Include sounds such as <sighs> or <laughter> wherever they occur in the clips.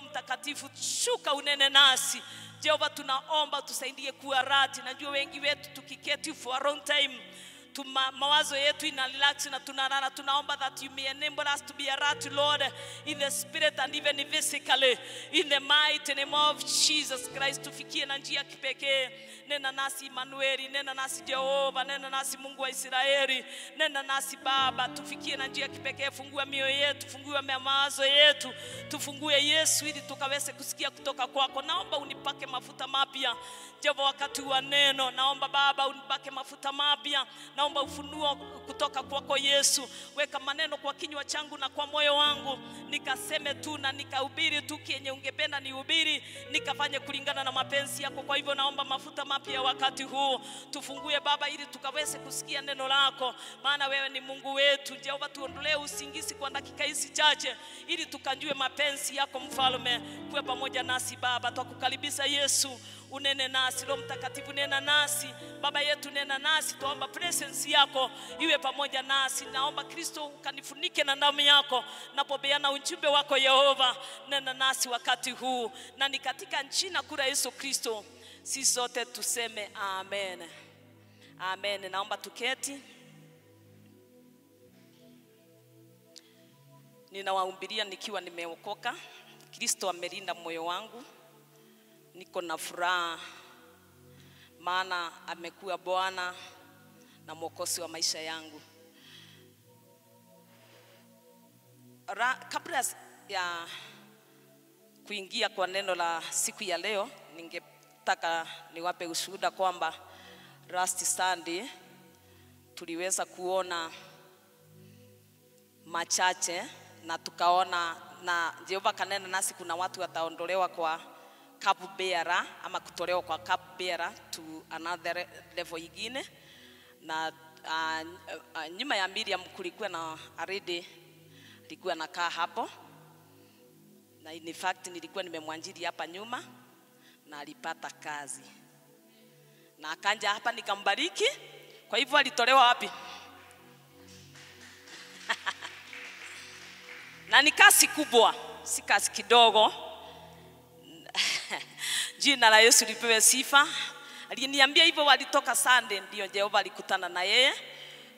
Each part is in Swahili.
Roho Mtakatifu, shuka unene nasi Jehova, tunaomba tusaidie kuwa rati. Najua wengi wetu tukiketi for a long time tuma, mawazo yetu ina relax na tunalala. Tunaomba that you may enable us to be alert Lord, in the spirit and even physically, in the mighty name of Jesus Christ. Tufikie na njia kipekee, nena nasi Emanueli, nena nasi Jehova, nena nasi Mungu wa Israeli, nena nasi Baba, tufikie na njia kipekee. Fungua mioyo yetu, fungua mawazo yetu, tufungue Yesu, ili tukaweze kusikia kutoka kwako. Naomba unipake mafuta mapya Jehova, wakati wa neno. Naomba Baba unipake mafuta mapya naomba ufunuo kutoka kwako Yesu. Weka maneno kwa kinywa changu na kwa moyo wangu, nikaseme tu na nikahubiri tu kenye ungependa nihubiri, nikafanye kulingana na mapenzi yako. Kwa hivyo naomba mafuta mapya wakati huu, tufungue Baba, ili tukaweze kusikia neno lako, maana wewe ni Mungu wetu. Jehova, tuondolee usingizi kwa dakika hizi chache, ili tukajue mapenzi yako. Mfalme, kuwe pamoja nasi Baba, twakukaribisha Yesu unene nasi. Roho Mtakatifu, nena nasi. Baba yetu, nena nasi, tuomba presence yako iwe pamoja nasi. Naomba Kristo ukanifunike na damu yako napobeana ujumbe wako Yehova, nena nasi wakati huu, na ni katika jina kura Yesu Kristo si zote tuseme amen. Amen. Naomba tuketi. ninawaumbilia nikiwa nimeokoka. Kristo amelinda moyo wangu niko na furaha, maana amekuwa Bwana na mwokozi wa maisha yangu. Ra, kabla ya kuingia kwa neno la siku ya leo, ningetaka niwape ushuhuda kwamba last Sunday tuliweza kuona machache na tukaona na Jehova kanena nasi, kuna watu wataondolewa kwa cup bearer ama kutolewa kwa cup bearer to another level nyingine na uh, uh, nyuma ya Miriam kulikuwa na already alikuwa nakaa hapo na in fact nilikuwa nimemwanjiri hapa nyuma na alipata kazi na akanja hapa nikambariki. Kwa hivyo alitolewa wapi? <laughs> na ni kazi kubwa, si kazi kidogo. Jina la Yesu lipewe sifa. Aliniambia hivyo walitoka Sunday, ndio Jehova alikutana na yeye.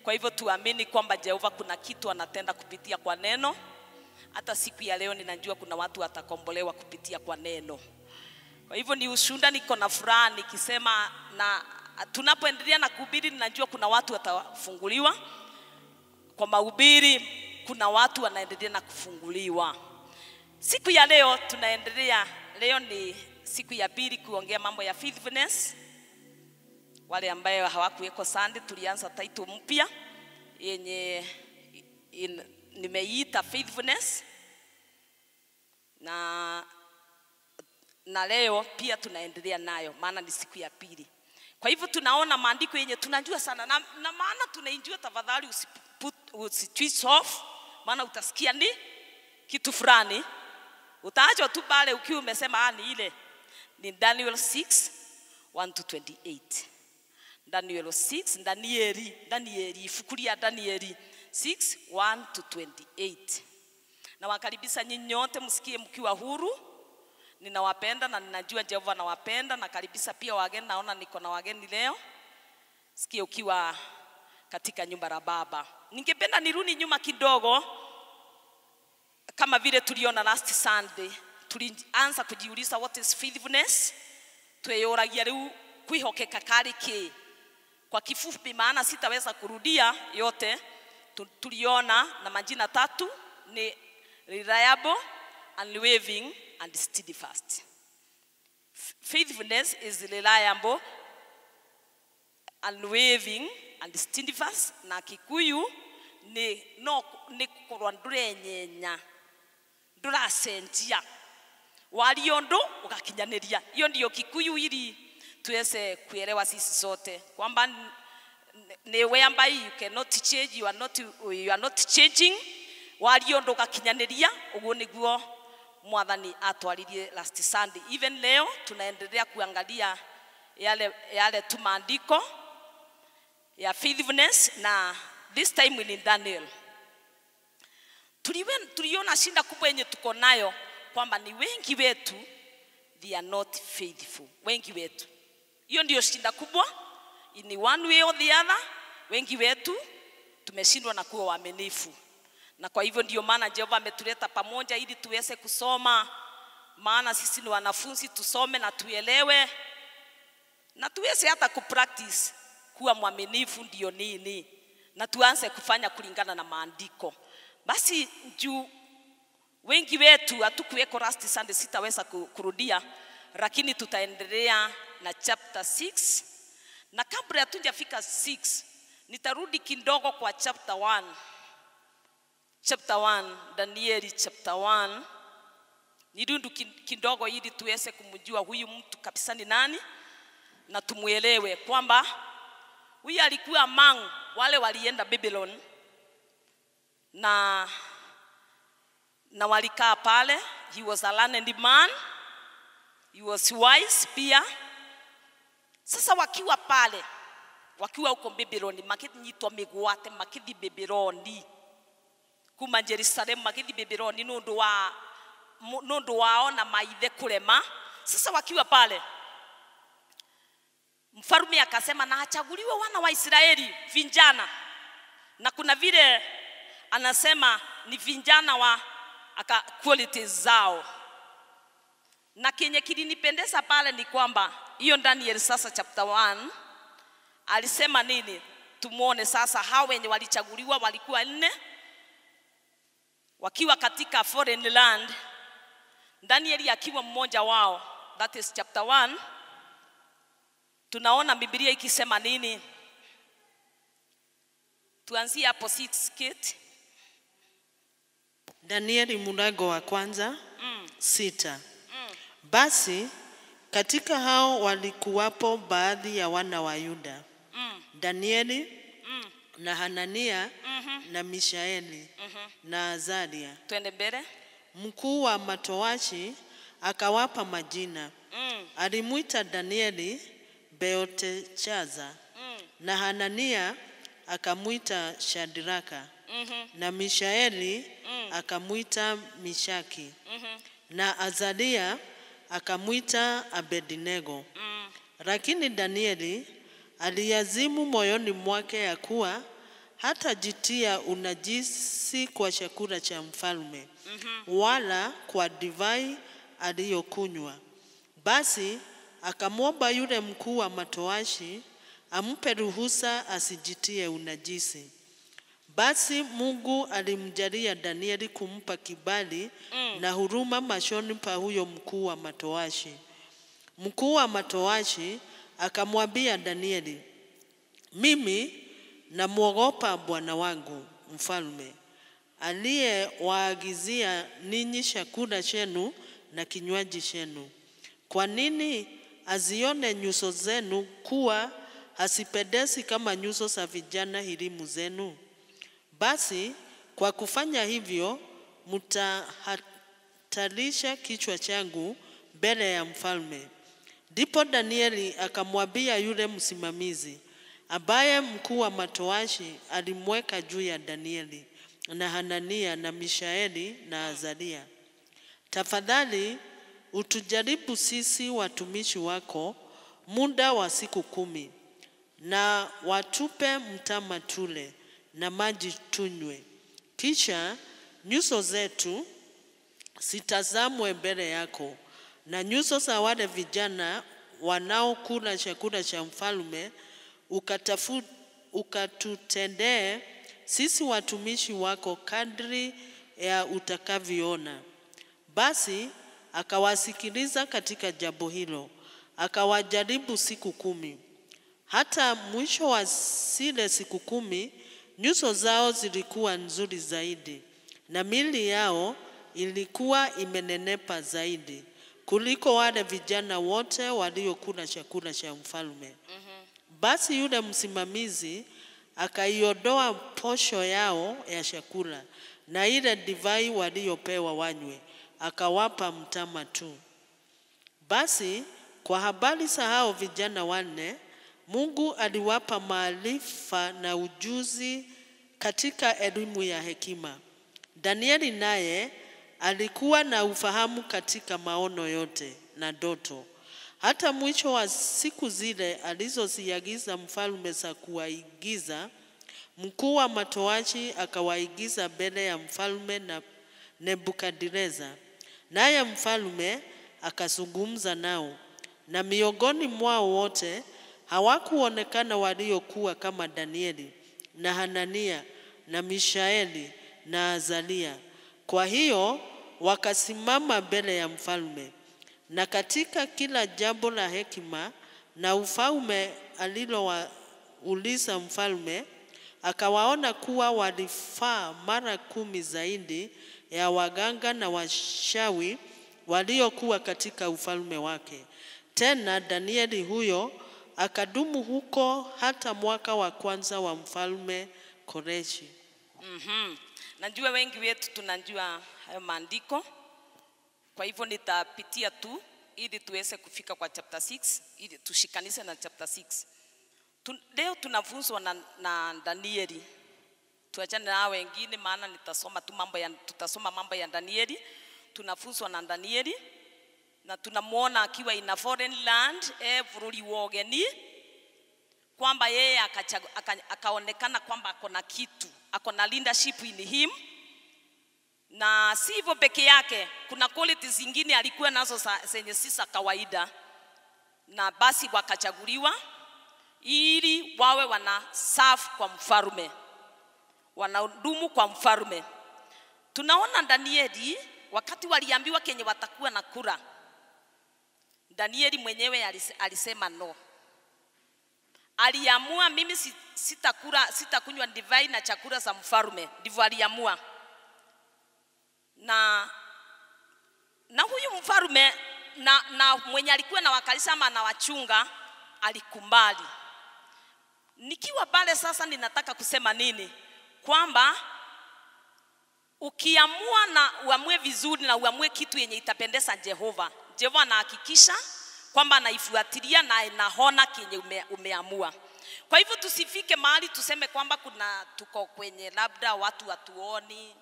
Kwa hivyo tuamini kwamba Jehova kuna kitu anatenda kupitia kwa neno. Hata siku ya leo ninajua kuna watu watakombolewa kupitia kwa neno. Kwa hivyo ni ushunda niko na furaha nikisema, na tunapoendelea na kuhubiri, ninajua kuna watu watafunguliwa kwa mahubiri, kuna watu wanaendelea na kufunguliwa. Siku ya leo tunaendelea, leo ni siku ya pili kuongea mambo ya faithfulness. Wale ambaye hawakuweko sande, tulianza title mpya yenye nimeita faithfulness, na na leo pia tunaendelea nayo, maana ni siku ya pili. Kwa hivyo tunaona maandiko yenye tunajua sana na, na maana tunaijua. Tafadhali usi off, maana utasikia ni kitu fulani, utaacha tu pale ukiwa umesema ah, ni ile ni Daniel 6 1 to 28. Daniel 6 Danieli Danieli ibuku ria Danieli 6 1 to 28. Nawakaribisha nyi nyote msikie mkiwa huru. Ninawapenda na ninajua Jehova anawapenda. Nakaribisha pia wageni, naona niko na wageni leo. Sikie ukiwa katika nyumba la Baba. Ningependa niruni nyuma kidogo, kama vile tuliona last Sunday tulianza kujiuliza what is faithfulness, tweyuragia riu kwihokeka kari ki. Kwa kifupi, maana sitaweza kurudia yote tuliona, na majina tatu ni reliable, unwavering and steadfast. Faithfulness is reliable, unwavering and steadfast, na Kikuyu ni no ni kurwa ndurenyenya sentia waria ondo ugakinyaniria hiyo ndio kikuyu ili tuese kuelewa sisi sote kwamba ni whereby you cannot change you are not you are not changing waria undu ugakinyaniria uguo niguo mwathani atwaririe last Sunday even leo tunaendelea kuangalia yale yale tumaandiko ya faithfulness na this time in Daniel tuliona shinda kubwa yenye tuko nayo kwamba ni wengi wetu they are not faithful, wengi wetu. Hiyo ndio shida kubwa, in one way or the other, wengi wetu tumeshindwa na kuwa waaminifu, na kwa hivyo ndio maana Jehova ametuleta pamoja ili tuweze kusoma, maana sisi ni wanafunzi, tusome na tuelewe na tuweze hata kupractice kuwa mwaminifu ndio nini, na tuanze kufanya kulingana na maandiko. Basi juu Wengi wetu hatukuweko last Sunday, sitaweza kurudia, lakini tutaendelea na chapter 6 na kabla hatujafika 6 nitarudi kidogo kwa chapter 1 chapter 1 Danieli chapter 1 nirundu kidogo ili tuweze kumjua huyu mtu kabisa ni nani na tumwelewe kwamba huyu alikuwa among wale walienda Babylon na na walikaa pale. He was a learned man, he was wise pia. Sasa wakiwa pale, wakiwa huko Babyloni, makinyitwa migwate, makithi Babyloni kuma Jerusalemu, makithi Babyloni nundu wa nundu wao na maithe kurema. Sasa wakiwa pale, mfarume akasema na achaguliwe wana wa Israeli vinjana, na kuna vile anasema ni vinjana wa aka quality zao, na kenye kilinipendeza pale ni kwamba hiyo ndani ya sasa chapter 1 alisema nini? tumuone sasa hao wenye walichaguliwa walikuwa nne wakiwa katika foreign land, Danieli akiwa mmoja wao. That is chapter 1. Tunaona Biblia ikisema nini? Tuanzie hapo 6 kit Danieli mlango wa kwanza mm. sita. Mm. Basi katika hao walikuwapo baadhi ya wana wa Yuda mm. Danieli mm. na Hanania mm -hmm. na Mishaeli mm -hmm. na Azaria. Twende mbele. Mkuu wa matoashi akawapa majina mm. alimwita Danieli beotechaza mm. na Hanania akamwita Shadraka mm -hmm. na Mishaeli mm. akamwita Mishaki mm -hmm. na Azaria akamwita Abednego mm. lakini Danieli aliyazimu moyoni mwake ya kuwa hatajitia unajisi kwa chakula cha mfalme mm -hmm. wala kwa divai aliyokunywa. Basi akamwomba yule mkuu wa matoashi ampe ruhusa asijitie unajisi. Basi Mungu alimjalia Danieli kumpa kibali mm. na huruma machoni pa huyo mkuu wa matoashi. Mkuu wa matoashi akamwambia Danieli, mimi namwogopa bwana wangu mfalme aliyewaagizia ninyi chakula chenu na kinywaji chenu. Kwa nini azione nyuso zenu kuwa hasipendezi kama nyuso za vijana hirimu zenu. Basi kwa kufanya hivyo mtahatarisha kichwa changu mbele ya mfalme. Ndipo Danieli akamwambia yule msimamizi ambaye mkuu wa matoashi alimweka juu ya Danieli na Hanania na Mishaeli na Azaria, tafadhali utujaribu sisi watumishi wako muda wa siku kumi na watupe mtama tule na maji tunywe, kisha nyuso zetu sitazamwe mbele yako, na nyuso za wale vijana wanaokula chakula cha mfalme ukatafu, ukatutendee sisi watumishi wako kadri ya utakavyoona. Basi akawasikiliza katika jambo hilo, akawajaribu siku kumi. Hata mwisho wa zile siku kumi, nyuso zao zilikuwa nzuri zaidi na mili yao ilikuwa imenenepa zaidi kuliko wale vijana wote waliokula chakula cha mfalme. Mm -hmm. Basi yule msimamizi akaiondoa posho yao ya chakula na ile divai waliopewa wanywe, akawapa mtama tu. Basi kwa habari za hao vijana wanne Mungu aliwapa maarifa na ujuzi katika elimu ya hekima. Danieli naye alikuwa na ufahamu katika maono yote na ndoto. Hata mwisho wa siku zile alizoziagiza mfalme za kuwaigiza, mkuu wa matoashi akawaigiza mbele ya mfalme na nebukadireza naye mfalme akazungumza nao, na miongoni mwao wote Hawakuonekana waliokuwa kama Danieli na Hanania na Mishaeli na Azalia. Kwa hiyo wakasimama mbele ya mfalme, na katika kila jambo la hekima na ufalme alilowauliza mfalme, akawaona kuwa walifaa mara kumi zaidi ya waganga na washawi waliokuwa katika ufalme wake. Tena Danieli huyo Akadumu huko hata mwaka wa kwanza wa mfalme Koreshi. mm -hmm. Najua wengi wetu tunajua hayo maandiko, kwa hivyo nitapitia tu ili tuweze kufika kwa chapter 6 ili tushikanise na chapter 6. Tu, leo tunafunzwa na, na Danieli. Tuachane na wengine, maana nitasoma tu mambo ya tutasoma mambo ya Danieli. Tunafunzwa na Danieli na tunamwona akiwa ina foreign land eh, bururi wa kwamba yeye akaonekana kwamba akona kitu, akona na leadership in him na si hivyo peke yake, kuna quality zingine alikuwa nazo zenye si za kawaida, na basi wakachaguliwa ili wawe wana serve kwa mfarume wanadumu kwa mfarume Tunaona Danieli wakati waliambiwa kenye watakuwa na kura Danieli mwenyewe alisema no. Aliamua mimi sitakula, sitakunywa divai na chakula za mfalme, ndivyo aliamua. Na, na huyu mfalme na, na mwenye alikuwa na wakalisama na wachunga alikumbali Nikiwa pale sasa, ninataka kusema nini? Kwamba ukiamua na uamue vizuri na uamue kitu yenye itapendeza Jehova, Jehova anahakikisha kwamba anaifuatilia na anaona kenye ume, umeamua. Kwa hivyo tusifike mahali tuseme kwamba kuna tuko kwenye labda watu watuoni,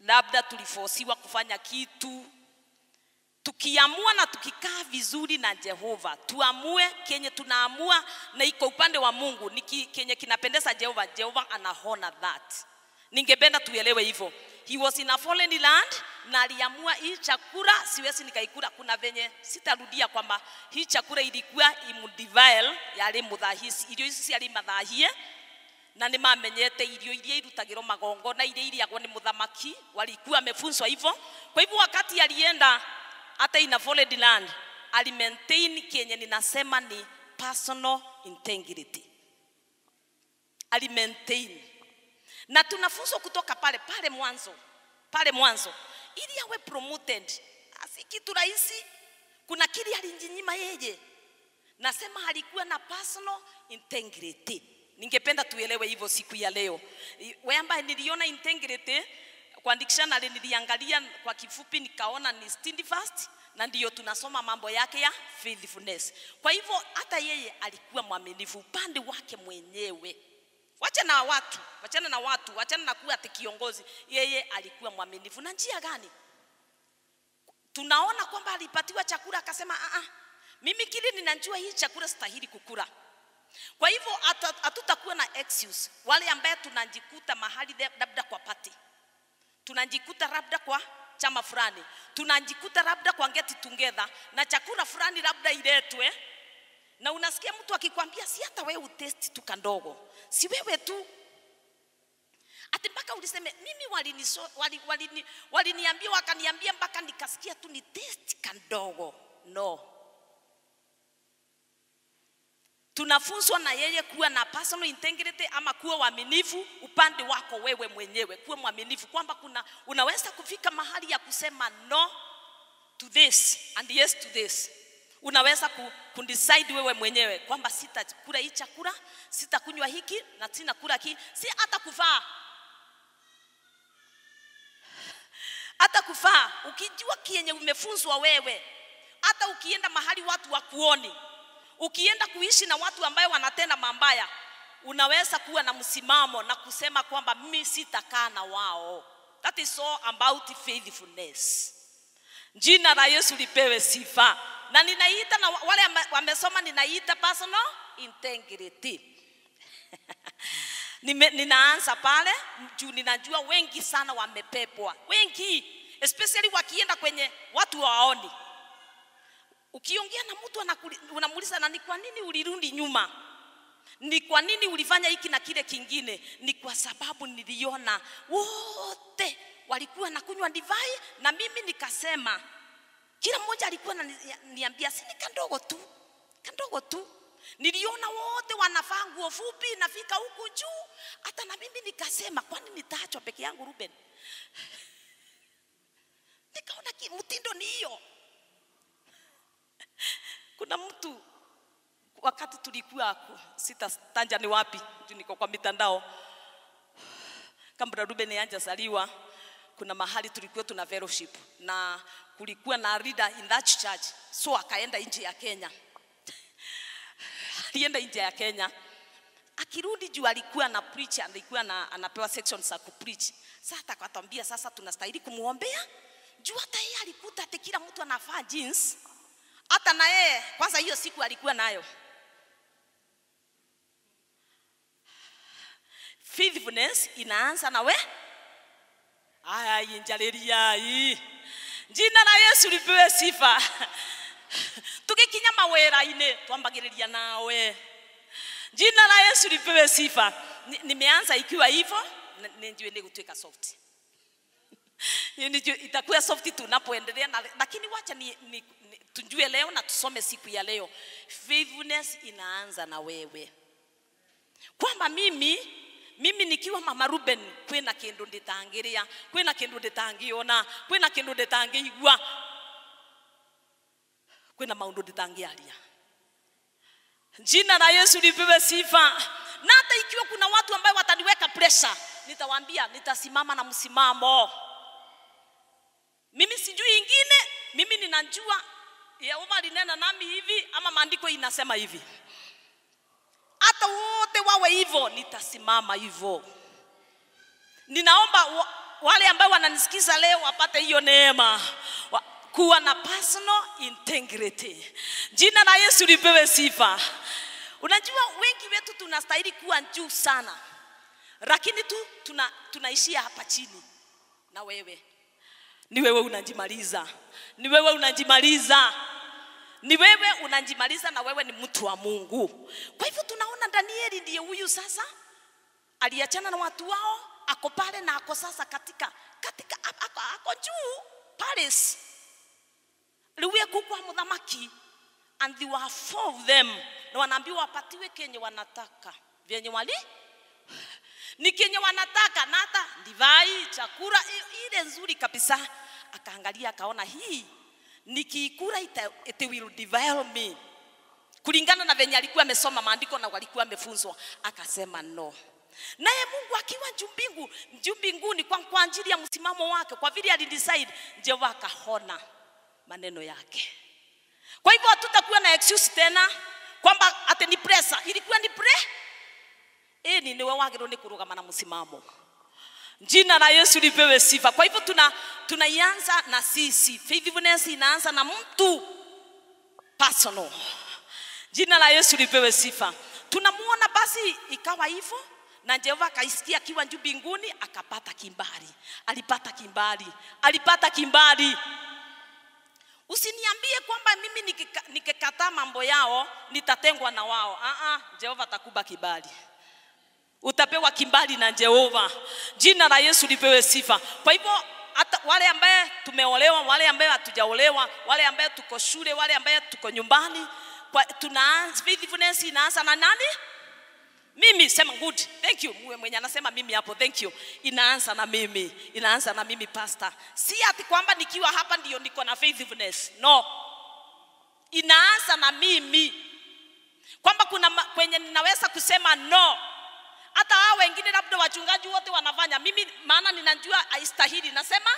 labda tulifosiwa kufanya kitu. Tukiamua na tukikaa vizuri na Jehova, tuamue kenye tunaamua na iko upande wa Mungu ni kenye kinapendeza Jehova. Jehova anahona that Ningependa tuelewe hivyo. He was in a foreign land na aliamua hii chakula siwezi nikaikula. Kuna venye sitarudia kwamba hii chakula ilikuwa imudivile yali mudhahisi, irio ici yali mathahie na nä mamenyete irio iria irutagä magongo na iria iriagwo nä må walikuwa amefunzwa hivyo. Kwa hivyo wakati alienda hata ina foreign land ali maintain kenye ninasema ni personal integrity, ali maintain na tunafunzwa kutoka pale pale mwanzo, pale mwanzo, ili awe promoted. Si kitu rahisi, kuna kile alijinyima yeye. Nasema alikuwa na personal integrity. Ningependa tuelewe hivyo siku ya leo. Wewe ambaye niliona integrity kwa dictionary niliangalia kwa kifupi, nikaona ni steadfast, na ndiyo tunasoma mambo yake ya faithfulness. Kwa hivyo hata yeye alikuwa mwaminifu upande wake mwenyewe. Wacha na watu, wachana na watu, wachana na kuwa ati kiongozi. Yeye alikuwa mwaminifu na njia gani? Tunaona kwamba alipatiwa chakula akasema, ah, ah, mimi kile ninajua hii chakula stahili kukula. Kwa hivyo hatutakuwa na excuse wale ambaye tunajikuta mahali labda kwa pati, tunajikuta labda kwa chama fulani, tunajikuta labda kwa ngeti tungedha na chakula fulani labda iletwe eh? na unasikia mtu akikwambia si hata wewe utesti tu kandogo, si wewe tu ati mpaka uliseme mimi waliniambia wali, wali, wali wakaniambia mpaka nikasikia tu ni testi kandogo. No, tunafunzwa na yeye kuwa na personal integrity ama kuwa waminifu upande wako wewe mwenyewe, kuwa mwaminifu kwamba kuna unaweza kufika mahali ya kusema no to this and yes to this unaweza kudecide wewe mwenyewe kwamba sitakula hii chakula, sitakunywa hiki na sina kula hiki, si hata kuvaa hata kuvaa, ukijua kienye umefunzwa wewe, hata ukienda mahali watu wakuoni, ukienda kuishi na watu ambayo wanatenda mambaya, unaweza kuwa na msimamo na kusema kwamba mimi sitakaa na wao. That is all about faithfulness. Jina la Yesu lipewe sifa na ninaita na wale wamesoma ninaita personal integrity <laughs> Nime, ninaanza pale juu ninajua wengi sana wamepepwa, wengi especially wakienda kwenye watu waoni. Ukiongea na mtu unamuuliza, na ni kwa nini ulirudi nyuma? Ni kwa nini ulifanya hiki na kile kingine? Ni kwa sababu niliona wote walikuwa nakunywa divai na mimi nikasema kila mmoja alikuwa ananiambia si ni kandogo tu, kandogo tu. Niliona wote wanavaa nguo fupi, nafika huku juu, hata na mimi nikasema, kwani nitaachwa peke yangu Ruben? <laughs> Nikaona mtindo ni hiyo. <laughs> Kuna mtu wakati tulikuwa sitataja ni wapi, juu niko kwa mitandao, <sighs> kabla Ruben saliwa kuna mahali tulikuwa tuna fellowship na kulikuwa na leader in that church, so akaenda nje ya Kenya alienda nje ya Kenya akirudi juu alikuwa na preach, alikuwa na, anapewa sections za kupreach. Sasa atakwambia sasa tunastahili kumuombea juu hata yeye alikuta ati kila mtu anafaa jeans, hata na yeye kwanza hiyo siku alikuwa nayo faithfulness inaanza na we Aya injaleria hii. Jina la Yesu lipewe sifa. <laughs> Tukikinya mawera-inĩ twambagĩrĩria nawe. Jina la Yesu lipewe sifa. Nimeanza ikiwa hivyo, nijue ni gutuika soft. <laughs> Nijue itakuwa soft tunapoendelea, lakini wacha ni, ni, ni, tunjue leo na tusome siku ya leo. Faithfulness inaanza na wewe, kwamba mimi mimi nikiwa mama Ruben kwina kindu nditangiria kwina kindu nditangiona kwina kindu nditangiigua kwina maundu nditangiaria jina la Yesu lipewe sifa na hata ikiwa kuna watu ambao wataniweka pressure nitawaambia nitasimama na msimamo mimi sijui ingine mimi ninajua Yehova linena nami hivi ama maandiko inasema hivi hata wote wawe hivyo, nitasimama hivyo. Ninaomba wale ambao wananisikiza leo wapate hiyo neema kuwa na personal integrity. Jina la Yesu lipewe sifa. Unajua wengi wetu tunastahili kuwa juu sana, lakini tu tuna, tunaishia hapa chini. Na wewe ni wewe unajimaliza, ni wewe unajimaliza ni wewe unajimaliza na wewe ni mtu wa Mungu. Kwa hivyo tunaona Danieli ndiye huyu sasa, aliachana na watu wao, ako pale na ako sasa katika katika ako, ako juu Paris liwe kukwa mudhamaki and there were four of them, na wanaambiwa wapatiwe kenye wanataka vyenye wali ni kenye wanataka, na hata divai, chakula ile nzuri kabisa. Akaangalia akaona hii nikiikura it, will devour me kulingana na venye alikuwa amesoma maandiko na walikuwa amefunzwa. Akasema no. Naye Mungu akiwa juu mbingu juu kwa, kwa ajili ya msimamo wake, kwa vile alidecide, Jehova akahona maneno yake. Kwa hivyo hatutakuwa na excuse tena kwamba ati ni pressure, ilikuwa ni pre ini niwe wagirwo ni kurugama na musimamo Jina la Yesu lipewe sifa. Kwa hivyo tuna tunaianza na sisi. Faithfulness inaanza na mtu personal. Jina la Yesu lipewe sifa. Tunamuona basi ikawa hivyo na Jehova akaisikia akiwa juu mbinguni, akapata kimbali, alipata kimbali, alipata kimbali. Usiniambie kwamba mimi nikikataa mambo yao nitatengwa na wao. Ah, ah, Jehova atakuba kibali utapewa kimbali na Jehova. Jina la Yesu lipewe sifa. Kwa hivyo hata wale ambaye tumeolewa, wale ambaye hatujaolewa, wale ambaye tuko shule, wale ambaye tuko nyumbani, kwa tunaanza faithfulness inaanza na nani? Mimi sema good. Thank you. Mwe mwenye anasema mimi hapo. Thank you. Inaanza na mimi. Inaanza na mimi pastor. Si ati kwamba nikiwa hapa ndio niko na faithfulness. No. Inaanza na mimi. Kwamba kuna kwenye ninaweza kusema no hata hao wengine labda wachungaji wote wanafanya, mimi maana ninajua aistahili Nasema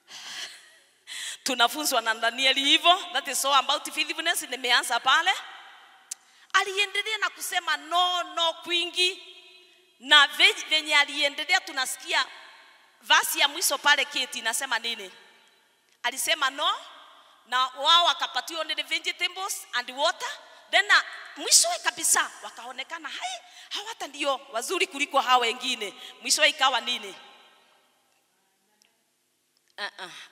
<sighs> tunafunzwa na Danieli hivyo, that is all about faithfulness. Nimeanza pale, aliendelea na kusema no no kwingi, na venye aliendelea tunasikia vasi ya mwiso pale keti nasema nini? Alisema no, na wao wakapatiwa the vegetables and water then na uh, mwishowe kabisa wakaonekana hai hawata ndio wazuri kuliko hawa wengine. Mwishowe ikawa nini? Uh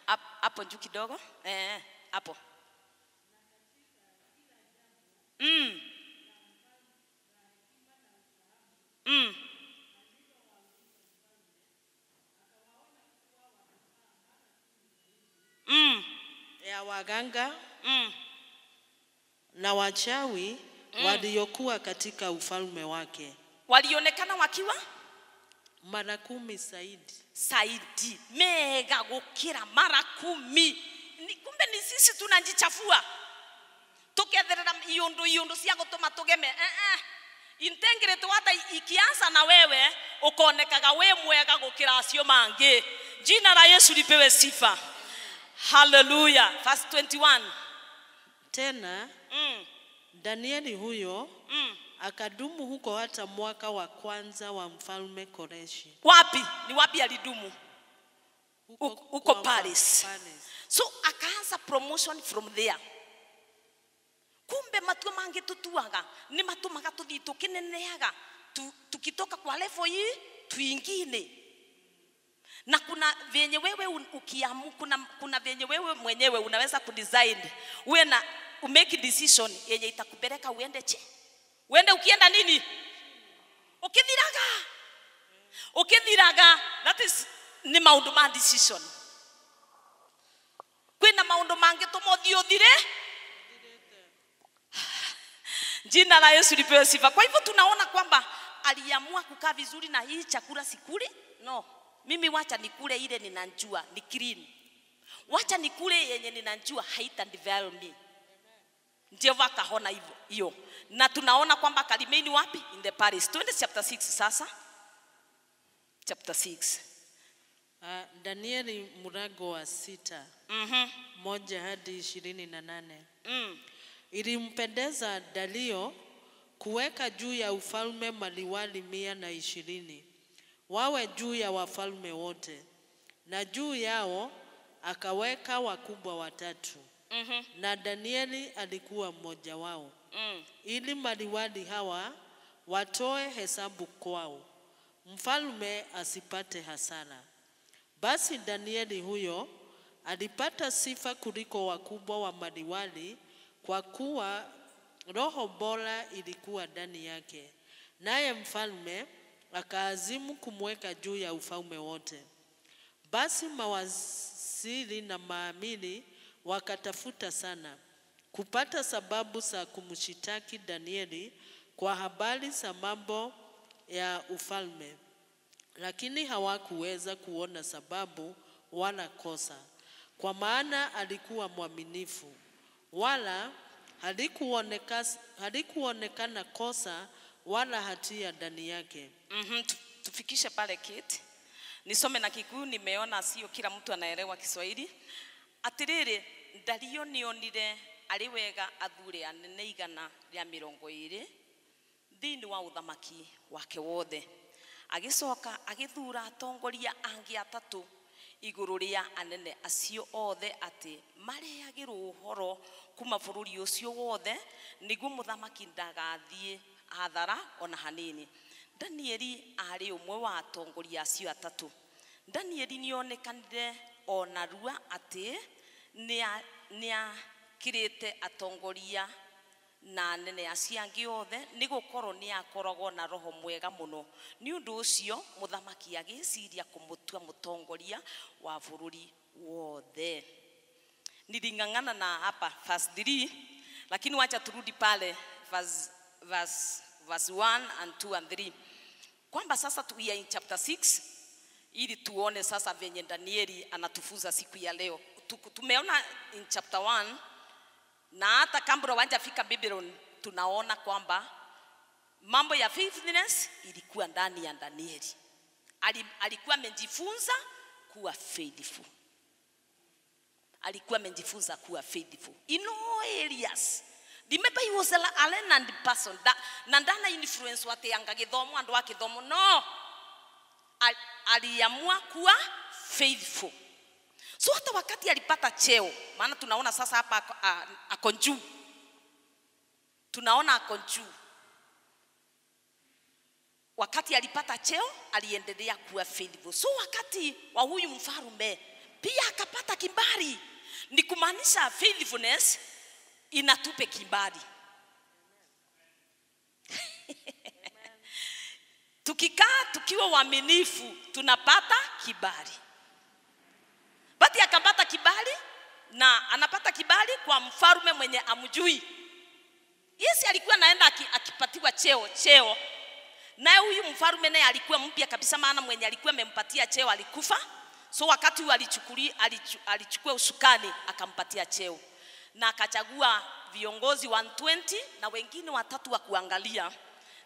-uh. Hapo juu kidogo eh, hapo mm. Mm. Mm. ya waganga mm na wachawi mm. waliokuwa katika ufalme wake walionekana wakiwa mara kumi saidi saidi mega gukira mara kumi ni, kumbe ni sisi tunajichafua tuketherera iundu iundu cia gutuma tugeme eh, eh. intengiritwo hata ikianza na wewe ukonekaga we mwega gukira acio mangi jina la yesu lipewe sifa haleluya verse 21 tena mm. Danieli huyo mm. akadumu huko hata mwaka wa kwanza wa mfalme Koreshi. Wapi ni wapi alidumu? Huko, Paris. Paris. So akaanza promotion from there kumbe matua mangi tutuaga ni matumaga tuthii tukineneaga tukitoka kwa level hii tuingine na kuna vyenye wewe ukiamu, kuna, kuna vyenye wewe mwenyewe unaweza kudesign uwe na umake decision yenye itakupeleka uende che uende ukienda nini ukithiraga ukithiraga that is ni maundu ma decision kwina maundu mangi tumuthi uthire <sighs> jina la Yesu lipewe sifa. Kwa hivyo tunaona kwamba aliamua kukaa vizuri na hii chakula sikuli. No, mimi wacha nikule ile ninanjua ni clean, wacha nikule yenye ninanjua haita develop me Jehova akaona hiyo, na tunaona kwamba kalimeni wapi? In the paris Twende chapter 6 sasa, chapter 6 uh, ah, Danieli mlango wa sita mm -hmm. moja hadi ishirini na nane mm. Ilimpendeza dalio kuweka juu ya ufalme maliwali mia na ishirini wawe juu ya wafalme wote, na juu yao akaweka wakubwa watatu -hmm. na Danieli alikuwa mmoja wao mm. ili maliwali hawa watoe hesabu kwao, mfalme asipate hasara. Basi Danieli huyo alipata sifa kuliko wakubwa wa maliwali, kwa kuwa roho bora ilikuwa ndani yake, naye mfalme akaazimu kumweka juu ya ufalme wote. Basi mawaziri na maamili wakatafuta sana kupata sababu za kumshitaki Danieli kwa habari za mambo ya ufalme, lakini hawakuweza kuona sababu wala kosa, kwa maana alikuwa mwaminifu, wala halikuonekana halikuonekana kosa wala hatia ndani yake. Mm -hmm, tufikishe pale kiti nisome na Kikuyu. Nimeona sio kila mtu anaelewa Kiswahili atiriri dario nionire ari wega athure anene igana rĩa mirongo iri thini wa uthamaki wake wothe agĩcoka agithura atongoria angĩ atatũ igũrũ rĩa anene acio othe atĩ mareagĩrwo uhoro kuma bũrũri ucio wothe nĩguo muthamaki ndagathie athara ona hanini danieli ari umwe wa atongoria acio atatu danieli nionekanire o narua atĩ nä akirä te atongoria na nene aci angä othe nä gå korwo nä akoragwo na roho mwega må no nä å ndå å cio må thamaki agä ciria kå må tua må tongoria wa bå rå ri wothe niling'ang'ana na hapa verse 3 lakini wacha turudi pale vas 1 and 2 and 3 kwamba sasa tu in chapter 6 ili tuone sasa venye Danieli anatufunza siku ya leo tumeona in chapter 1 na hata kabla hawajafika Babylon tunaona kwamba mambo ya faithfulness ilikuwa ndani ya Danieli. Alikuwa amejifunza kuwa faithful, alikuwa amejifunza kuwa faithful in all areas. Remember he was a learned person that, na ndana influence wate anga githomo andu akithomo no, aliamua kuwa faithful So hata wakati alipata cheo, maana tunaona sasa hapa ah, ako juu, tunaona ako juu. Wakati alipata cheo aliendelea kuwa faithful. So wakati wa huyu mfalme pia akapata kibali, ni kumaanisha faithfulness inatupe kibali <laughs> tukikaa tukiwa waaminifu tunapata kibali. Bati akapata kibali na anapata kibali kwa mfalme mwenye amjui. Yesu alikuwa naenda akipatiwa cheo cheo, naye huyu mfalme naye alikuwa mpya kabisa, maana mwenye alikuwa amempatia cheo alikufa. So wakati huo alichukuli alichukua usukani akampatia cheo na akachagua viongozi 120 na wengine watatu wa kuangalia,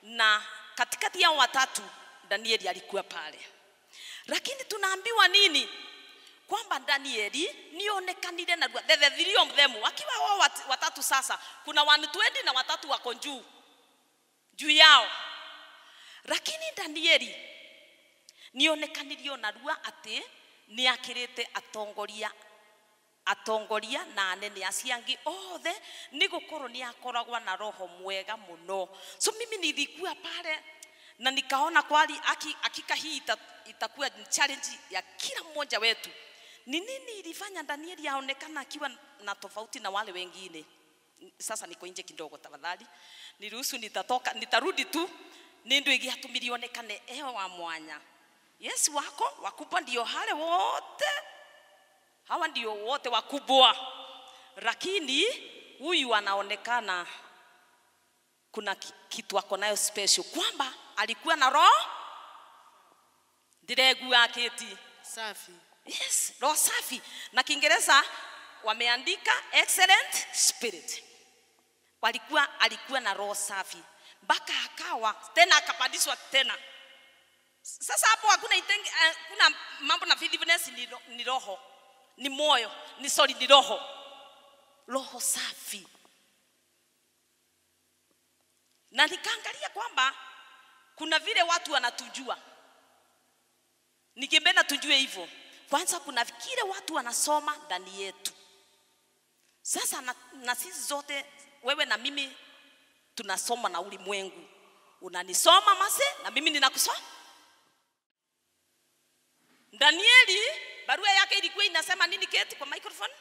na katikati yao watatu Danieli alikuwa pale. Lakini tunaambiwa nini? kwamba Danieli nionekanire narua the, the three of them wao watatu sasa, kuna 120 na watatu wako juu juu yao, lakini Danieli nionekanirio narua ati ni akirite atongoria atongoria na anene acio angĩ othe ni gũkorwo ni akoragwa na roho mwega muno so mimi thikua pare na nikaona kwali akika hii itakuwa challenge ya kila mmoja wetu ni nini ilifanya Danieli aonekana akiwa na tofauti na wale wengine? Sasa niko nje kidogo tafadhali, niruhusu, nitatoka, nitarudi tu nindu igiatumi onekane eo wa mwanya. Yesu wako wakubwa ndio hale wote, hawa ndio wote wakubwa, lakini huyu anaonekana kuna kitu ako nayo special, kwamba alikuwa na roho ndiregua kiti safi Yes, roho safi na Kiingereza wameandika excellent spirit. Walikuwa alikuwa na roho safi mpaka akawa tena akapandishwa tena. Sasa hapo hakuna itenge, eh, kuna mambo na forgiveness ni, ni roho ni moyo ni sorry, ni roho roho safi. Na nikaangalia kwamba kuna vile watu wanatujua, nikipenda tujue hivyo kwanza kuna kile watu wanasoma ndani yetu. Sasa na, na sisi zote wewe na mimi tunasoma na ulimwengu. Unanisoma mase na mimi ninakusoma. Danieli barua yake ilikuwa inasema nini keti kwa microphone?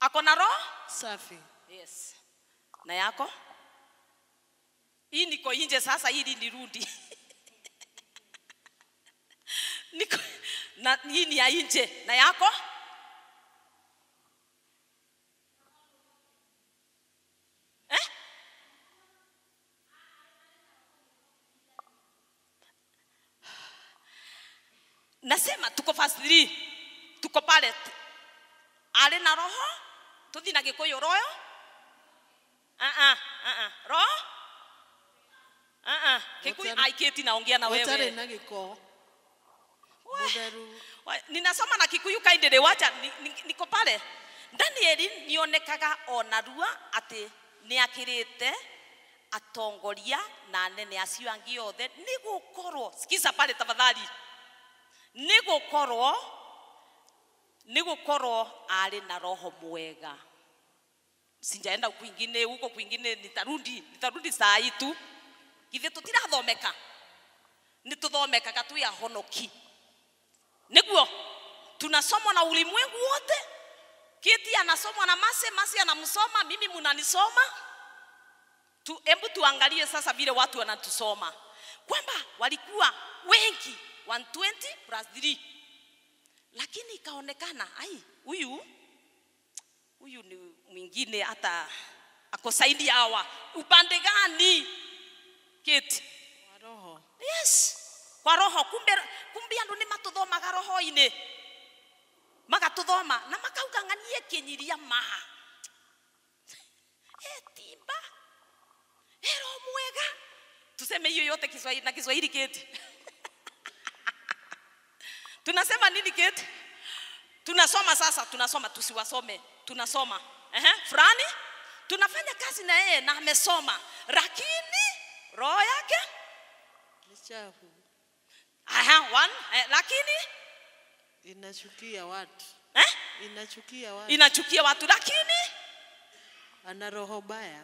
Ako na roho safi. Yes. Na yako? Hii niko nje sasa, hili nirudi <laughs> niko na hii ni ya nje na yako eh? nasema tuko fast 3 tuko pale ale na roho tũthiĩ na gĩkũyũ royo a a a a roho uh-uh. a a ai keti naongea na wewe na gikoo Ninasoma na Kikuyu kainde de wacha niko pale. Danieli nionekaga onarua rä te atongoria na nene acio angi othe nigukorwo sikiza pale tafadhali gå korwo arä na roho mwega sinjaenda kwingine huko kwingine nitarudi nitarudi saa hii tu githä tå tirathomeka nä tå thomekaga twä ahonoki niguo tunasomwa na ulimwengu wote kiti anasomwa na mase mase anamsoma mimi munanisoma tu, hebu tuangalie sasa vile watu wanatusoma kwamba walikuwa wengi 120 plus 3 lakini ikaonekana ai huyu huyu ni mwingine hata ako hawa upande gani kiti roho yes kwa roho kumbe kumbe andu ni matuthomaga roho-ini magatuthoma na makauga ng'anie kinyiria ma etimba ero mwega tuseme hiyo yote kiswahili na kiswahili keti <laughs> tunasema nini keti tunasoma sasa tunasoma tusiwasome tunasoma Ehe, fulani tunafanya kazi na yeye na amesoma lakini roho yake ni chafu Aha, one. Eh, lakini inachukia watu eh? Inachukia watu, inachukia watu lakini ana roho baya.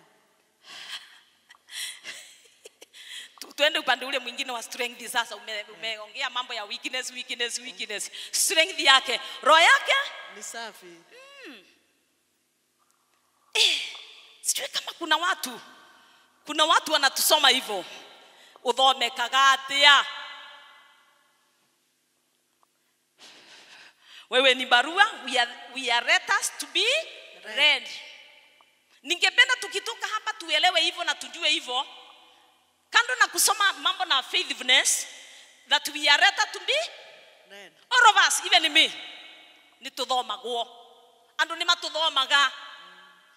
<laughs> Tuende upande ule mwingine wa strength. Sasa umeongea ume mambo ya weakness, weakness, weakness. Strength yake roho yake ni safi mm. Eh, sijui kama kuna watu kuna watu wanatusoma hivyo, uthomekaga atia Wewe ni barua, we are, we are letters to be read. Ningependa tukitoka hapa tuelewe hivyo na tujue hivyo, kando na kusoma mambo na faithfulness that we are letters to be read. All of us, even me, ni nituthomagwo andu ni matuthomaga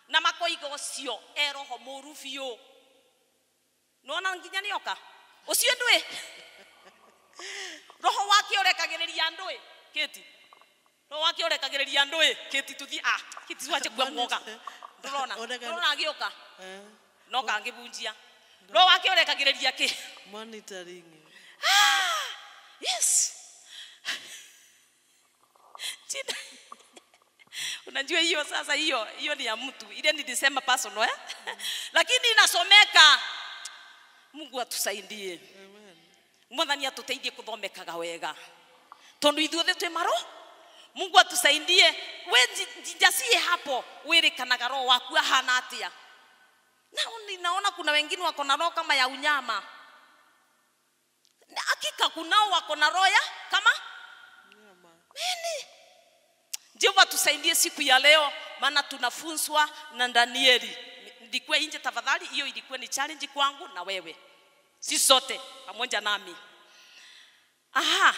na makoiga ucio eroho muru biu nona nginya nä oka å cio roho wake å rekagä rä no wake ũrekagĩrĩria andũ ĩ kĩti tuthi a ah, kĩti wache kwa mwoga ndũrona ndũrona agĩũka eh. no bunjia no wake ũrekagĩrĩria kĩ monitoring ah, yes Chida. unajua hiyo sasa hiyo hiyo ni ya mtu ile ni nilisema personal eh? lakini inasomeka mungu atusaidie mwathani atuteithie kuthomekaga wega tondu ithuothe twĩ maro mungu atusaidie we jijasie hapo wirikanaga roho waku ahana atia na ninaona kuna wengine wako na roho kama ya unyama hakika kunao wako na roho ya kama nini jehova tusaidie siku ya leo maana tunafunzwa na danieli ndikwe nje tafadhali hiyo ilikuwa ni challenge kwangu na wewe si sote pamoja nami aha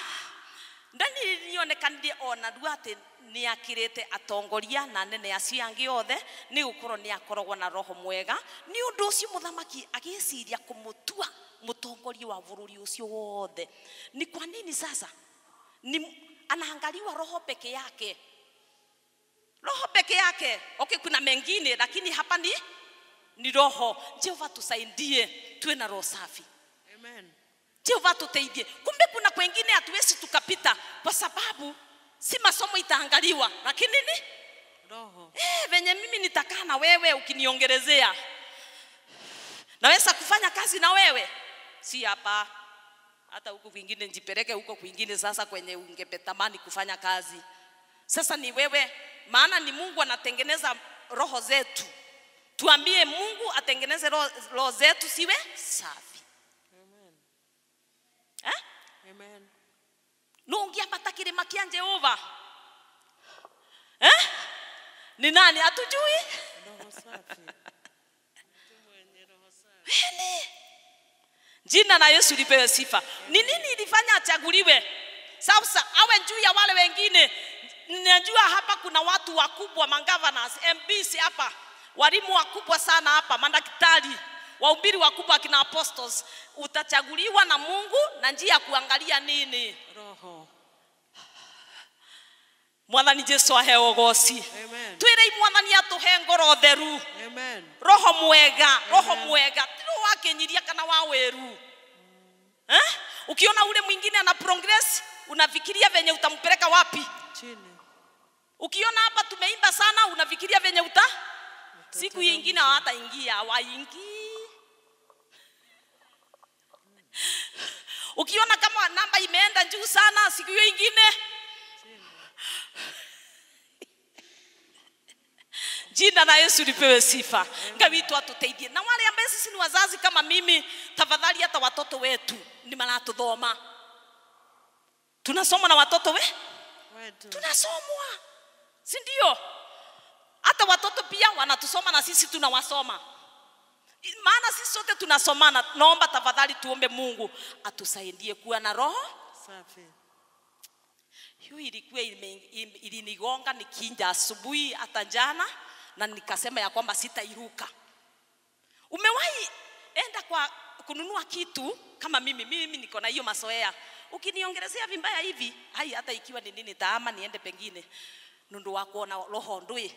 ndani nionekanire ona ru atä nä akä te atongoria na nene acio angi othe nä gå korwo nä akoragwo na roho mwega nä å ndå å cio må thamaki agä ciria kå må tua må wa bå rå ri å cio wothe nä kwa nini sasa ni anaangaliwa roho peke yake roho peke yake okay kuna mengine lakini hapa ni ni roho jehova tusaidie tuwe na roho safi amen vatu tuteithie. Kumbe kuna kwengine hatuwezi tukapita kwa sababu si masomo itaangaliwa, lakini ni roho. Eh, venye mimi nitakaa na wewe ukiniongerezea, naweza kufanya kazi na wewe, si hapa hata huko kwingine, njipeleke huko kwingine sasa kwenye ungepetamani kufanya kazi. Sasa ni wewe, maana ni Mungu anatengeneza roho zetu. Tuambie Mungu atengeneze roho zetu siwe safi. Amen. Nungiambata kirima makia Jehova eh? Ni nani atujui? Jina na Yesu lipewe sifa. Ni nini ilifanya achaguliwe? Sasa awe juu ya wale wengine. Ninajua hapa kuna watu wakubwa, mangavanasi, MBC hapa, walimu wakubwa sana hapa, madaktari waubiri wakubwa kina apostles, utachaguliwa na Mungu na njia ya kuangalia nini? Roho. Mwathani Jesu aheo goci twirei mwathani atuhe ngoro theru Amen. roho mwega roho mwega tiro wa kinyiria kana wa wiru eh? ukiona ule mwingine ana progress unafikiria venye utampeleka wapi chini ukiona hapa tumeimba sana unafikiria venye uta siku nyingine hata ingia hawaingii ukiona kama namba imeenda juu sana siku hiyo ingine jina na Yesu lipewe sifa. Ngawitu atuteithie, na wale ambaye sisi ni wazazi kama mimi, tafadhali hata watoto wetu ni maratuthoma, tunasoma na watoto we tunasomwa, si ndio? Hata watoto pia wanatusoma na sisi tunawasoma maana sisi sote tunasomana. Naomba tafadhali tuombe Mungu atusaidie kuwa na roho safi. Hiyo ilikuwa ilinigonga nikinja asubuhi hata jana, na nikasema ya kwamba sitairuka. Umewahi enda kwa kununua kitu kama mimi, mimi niko na hiyo masoea, ukiniongelezea vibaya hivi, hai hata ikiwa ni nini, taama niende pengine nundu wakuona roho ndui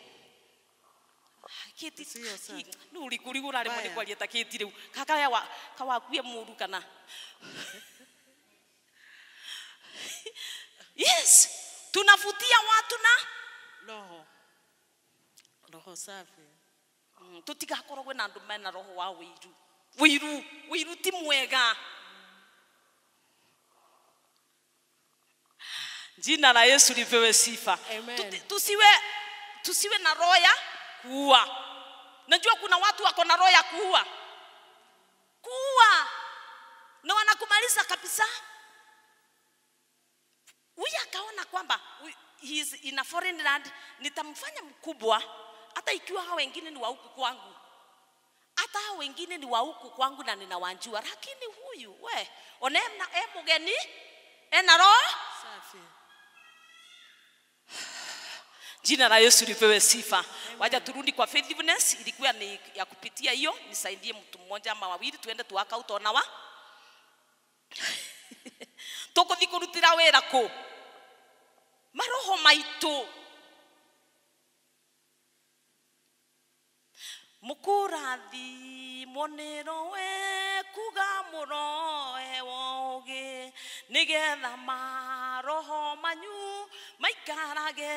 å riu rikuligura rimwe ni kwaria ta kiti riu kakaya kawakuie muru kana <laughs> yes tunavutia watu na roho roho safi mm, tutigakorwo na andå mena roho wa wä iru wä iru ti mwega jina la yesu lipewe sifa tusiwe tusiwe na roya kuua. Najua kuna watu wako na roho ya kuua, kuua na wanakumaliza kabisa. Huyu akaona kwamba he is in a foreign land, nitamfanya mkubwa, hata ikiwa hao wengine ni wa huku kwangu, hata hao wengine ni wa huku kwangu na ninawajua, lakini huyu we onemna e eh, mugeni ena eh, roho safi Jina la Yesu lipewe sifa. Waja turudi kwa faithfulness, ilikuwa ni ya kupitia hiyo, nisaidie mtu mmoja ama wawili, tuende tu work ona <laughs> wa. Toko diko rutira wira ku maroho maitu mukurathi monero we kuga e woge nigetha maroho manyu maikarage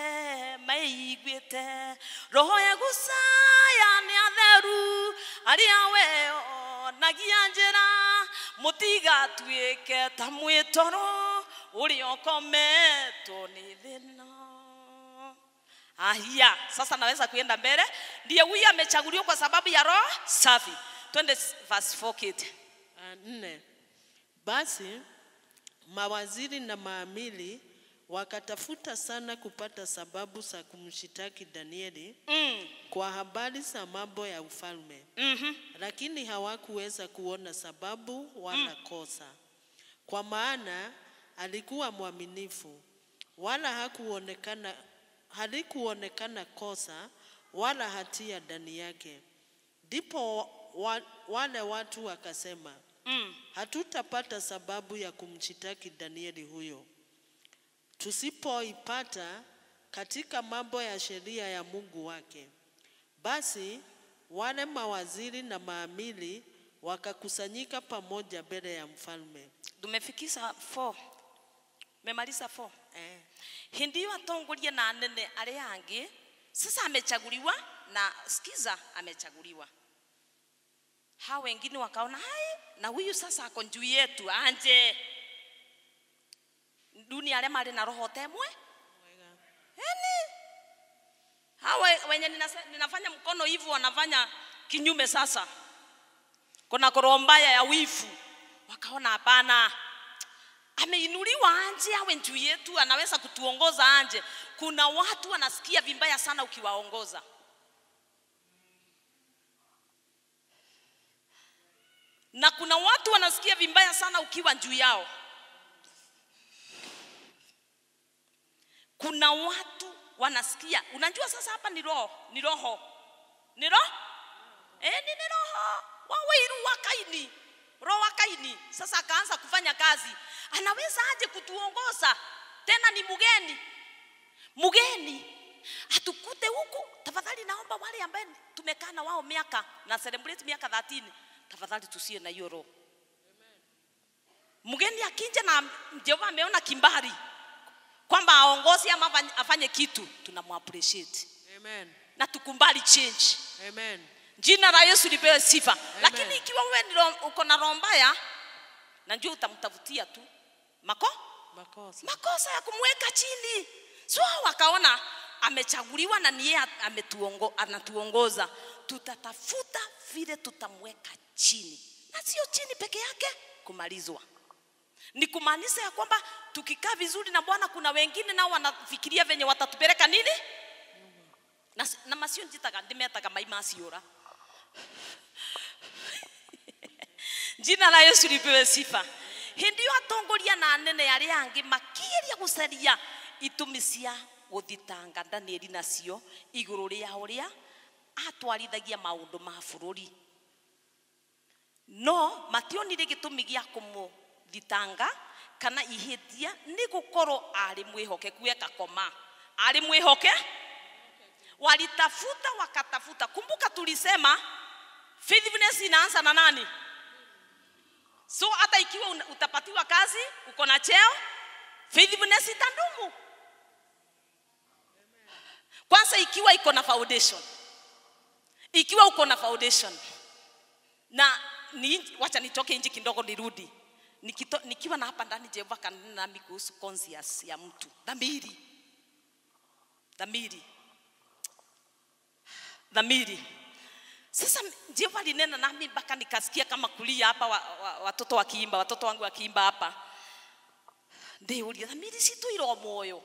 maiguite roho ya gusaya ni atheru aria we onagia njira mutigatuike ta mwitoro uria ukometwo ni thina ahia sasa naweza kuenda mbele ndiye huyu amechaguliwa kwa sababu ya roho safi twende verse 4 kid uh, nne basi mawaziri na maamili Wakatafuta sana kupata sababu za kumshitaki Danieli mm. kwa habari za mambo ya ufalme mm -hmm. lakini hawakuweza kuona sababu wala mm. kosa, kwa maana alikuwa mwaminifu, wala hakuonekana halikuonekana kosa wala hatia ndani yake. Ndipo wa, wale watu wakasema mm. hatutapata sababu ya kumshitaki Danieli huyo tusipoipata katika mambo ya sheria ya Mungu wake. Basi wale mawaziri na maamili wakakusanyika pamoja mbele ya mfalme. Tumefikisha 4 memaliza 4 eh. Hindi hiyo na anene ale angi sasa amechaguliwa na skiza amechaguliwa. Hao wengine wakaona hai, na huyu sasa ako yetu anje dunia arä marä na roho ta mwe yani hawa wenye ninafanya mkono hivi wanafanya kinyume sasa kuna roho mbaya ya wifu wakaona hapana ameinuliwa anje awe juu yetu anaweza kutuongoza anje kuna watu wanasikia vimbaya sana ukiwaongoza na kuna watu wanasikia vimbaya sana ukiwa juu yao Kuna watu wanasikia, unajua sasa hapa ni roho, ni roho, ni roho e, ni ni roho wawairu wa Kaini, roho wa Kaini. Sasa akaanza kufanya kazi, anaweza aje kutuongoza tena? Ni mgeni, mgeni atukute huku. Tafadhali naomba wale ambaye tumekaa na wao miaka na celebrate miaka 30 tafadhali tusiwe na hiyo roho. Mgeni akinja na Jehova ameona kimbari kwamba aongozi ama afanye kitu tunamwapreciate amen na tukumbali change amen jina la Yesu lipewe sifa amen. lakini ikiwa wewe uko na roho mbaya najua utamtafutia tu mako makosa, makosa ya kumweka chini sio wakaona amechaguliwa na niye ametuongo, anatuongoza tutatafuta vile tutamweka chini na sio chini peke yake kumalizwa ni kumaanisha ya kwamba tukikaa vizuri na Bwana, kuna wengine nao wanafikiria venye watatupeleka nini na, na masio njitaga ndimetaga mai masiura <laughs> jina la Yesu lipewe sifa hindi yo atongoria na nene aria angi makiria gucaria itumi cia guthitanga Danieli nacio iguru ria uria atwarithagia maundu ma bururi no mationire gitumi gia kumu gitanga kana ni nĩ ari mwihoke mwĩhokeku koma ari mwihoke walitafuta wakatafuta kumbuka tulisema faithfulness inaanza na nani so hata ikiwa utapatiwa kazi uko na cheo faithfulness itadumu kwanza ikiwa iko na foundation ikiwa uko na foundation na ni, wacha nitoke nje kidogo nirudi Nikito, nikiwa na hapa ndani Jehova kanena nami kuhusu conscience ya mtu, dhamiri, dhamiri, dhamiri. Sasa Jehova alinena nami mpaka nikasikia kama kulia hapa, watoto wa, wa, wa wakiimba, watoto wangu wakiimba hapa, ndeuria dhamiri situ iro moyo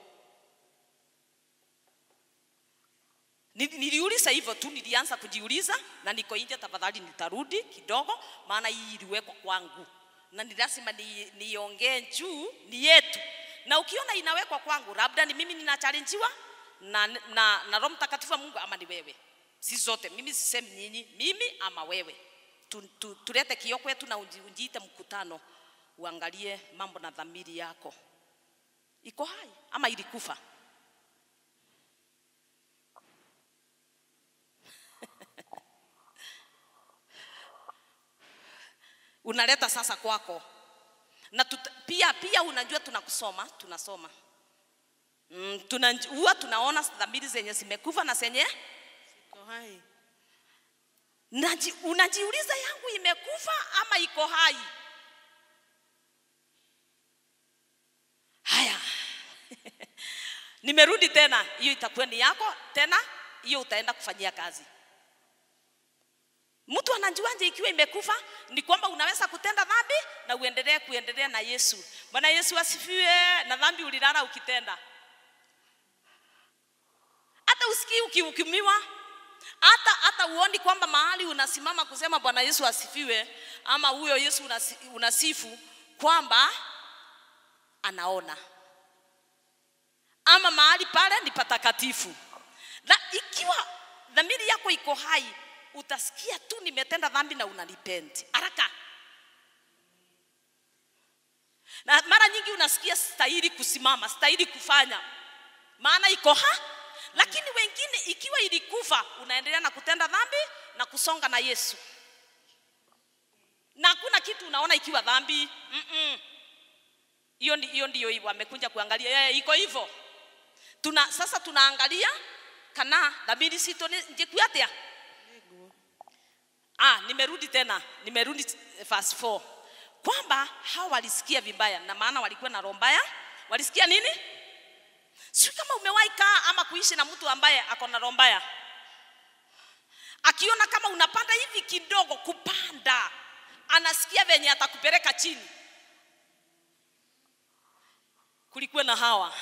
Niliuliza hivyo tu, nilianza kujiuliza na niko nje, tafadhali nitarudi kidogo, maana hii iliwekwa kwangu na ni lazima niongee ni juu ni yetu, na ukiona inawekwa kwangu, labda ni mimi ninachalenjiwa na, na, na Roho Mtakatifu wa Mungu ama ni wewe, si zote. Mimi sisemi nyinyi, mimi ama wewe. Tu, tu, tulete kio kwetu na ujiite mkutano, uangalie mambo na dhamiri yako iko hai ama ilikufa. unaleta sasa kwako na tuta, pia pia unajua tunakusoma tunasoma mm, tunajua tunaona dhamiri zenye zimekufa na zenye ziko hai Naji, unajiuliza yangu imekufa ama iko hai haya <laughs> nimerudi tena hiyo itakuwa ni yako tena hiyo utaenda kufanyia kazi Mtu anajuaje ikiwa imekufa? Ni kwamba unaweza kutenda dhambi na uendelee kuendelea na Yesu. Bwana Yesu asifiwe. Na dhambi ulilala ukitenda, hata usikii ukihukumiwa, hata hata uoni kwamba mahali unasimama kusema Bwana Yesu asifiwe, ama huyo Yesu unasifu kwamba anaona, ama mahali pale ni patakatifu. Na ikiwa dhamiri yako iko hai utasikia tu nimetenda dhambi na unanipenti haraka. Na mara nyingi unasikia stahili kusimama, stahili kufanya, maana iko ha. Lakini wengine ikiwa ilikufa, unaendelea na kutenda dhambi na kusonga na Yesu, na hakuna kitu unaona ikiwa dhambi mm -mm. Hiyo hiyo ndio wamekunja kuangalia yeye, iko hivyo tuna, sasa tunaangalia kana dhamiri sito njekuyatea ah, nimerudi tena, nimerudi eh, verse 4 kwamba hao walisikia vibaya, na maana walikuwa na roho mbaya. Walisikia nini? Sio kama umewahi kaa ama kuishi na mtu ambaye ako na roho mbaya, akiona kama unapanda hivi kidogo kupanda, anasikia venye atakupeleka chini. Kulikuwa na hawa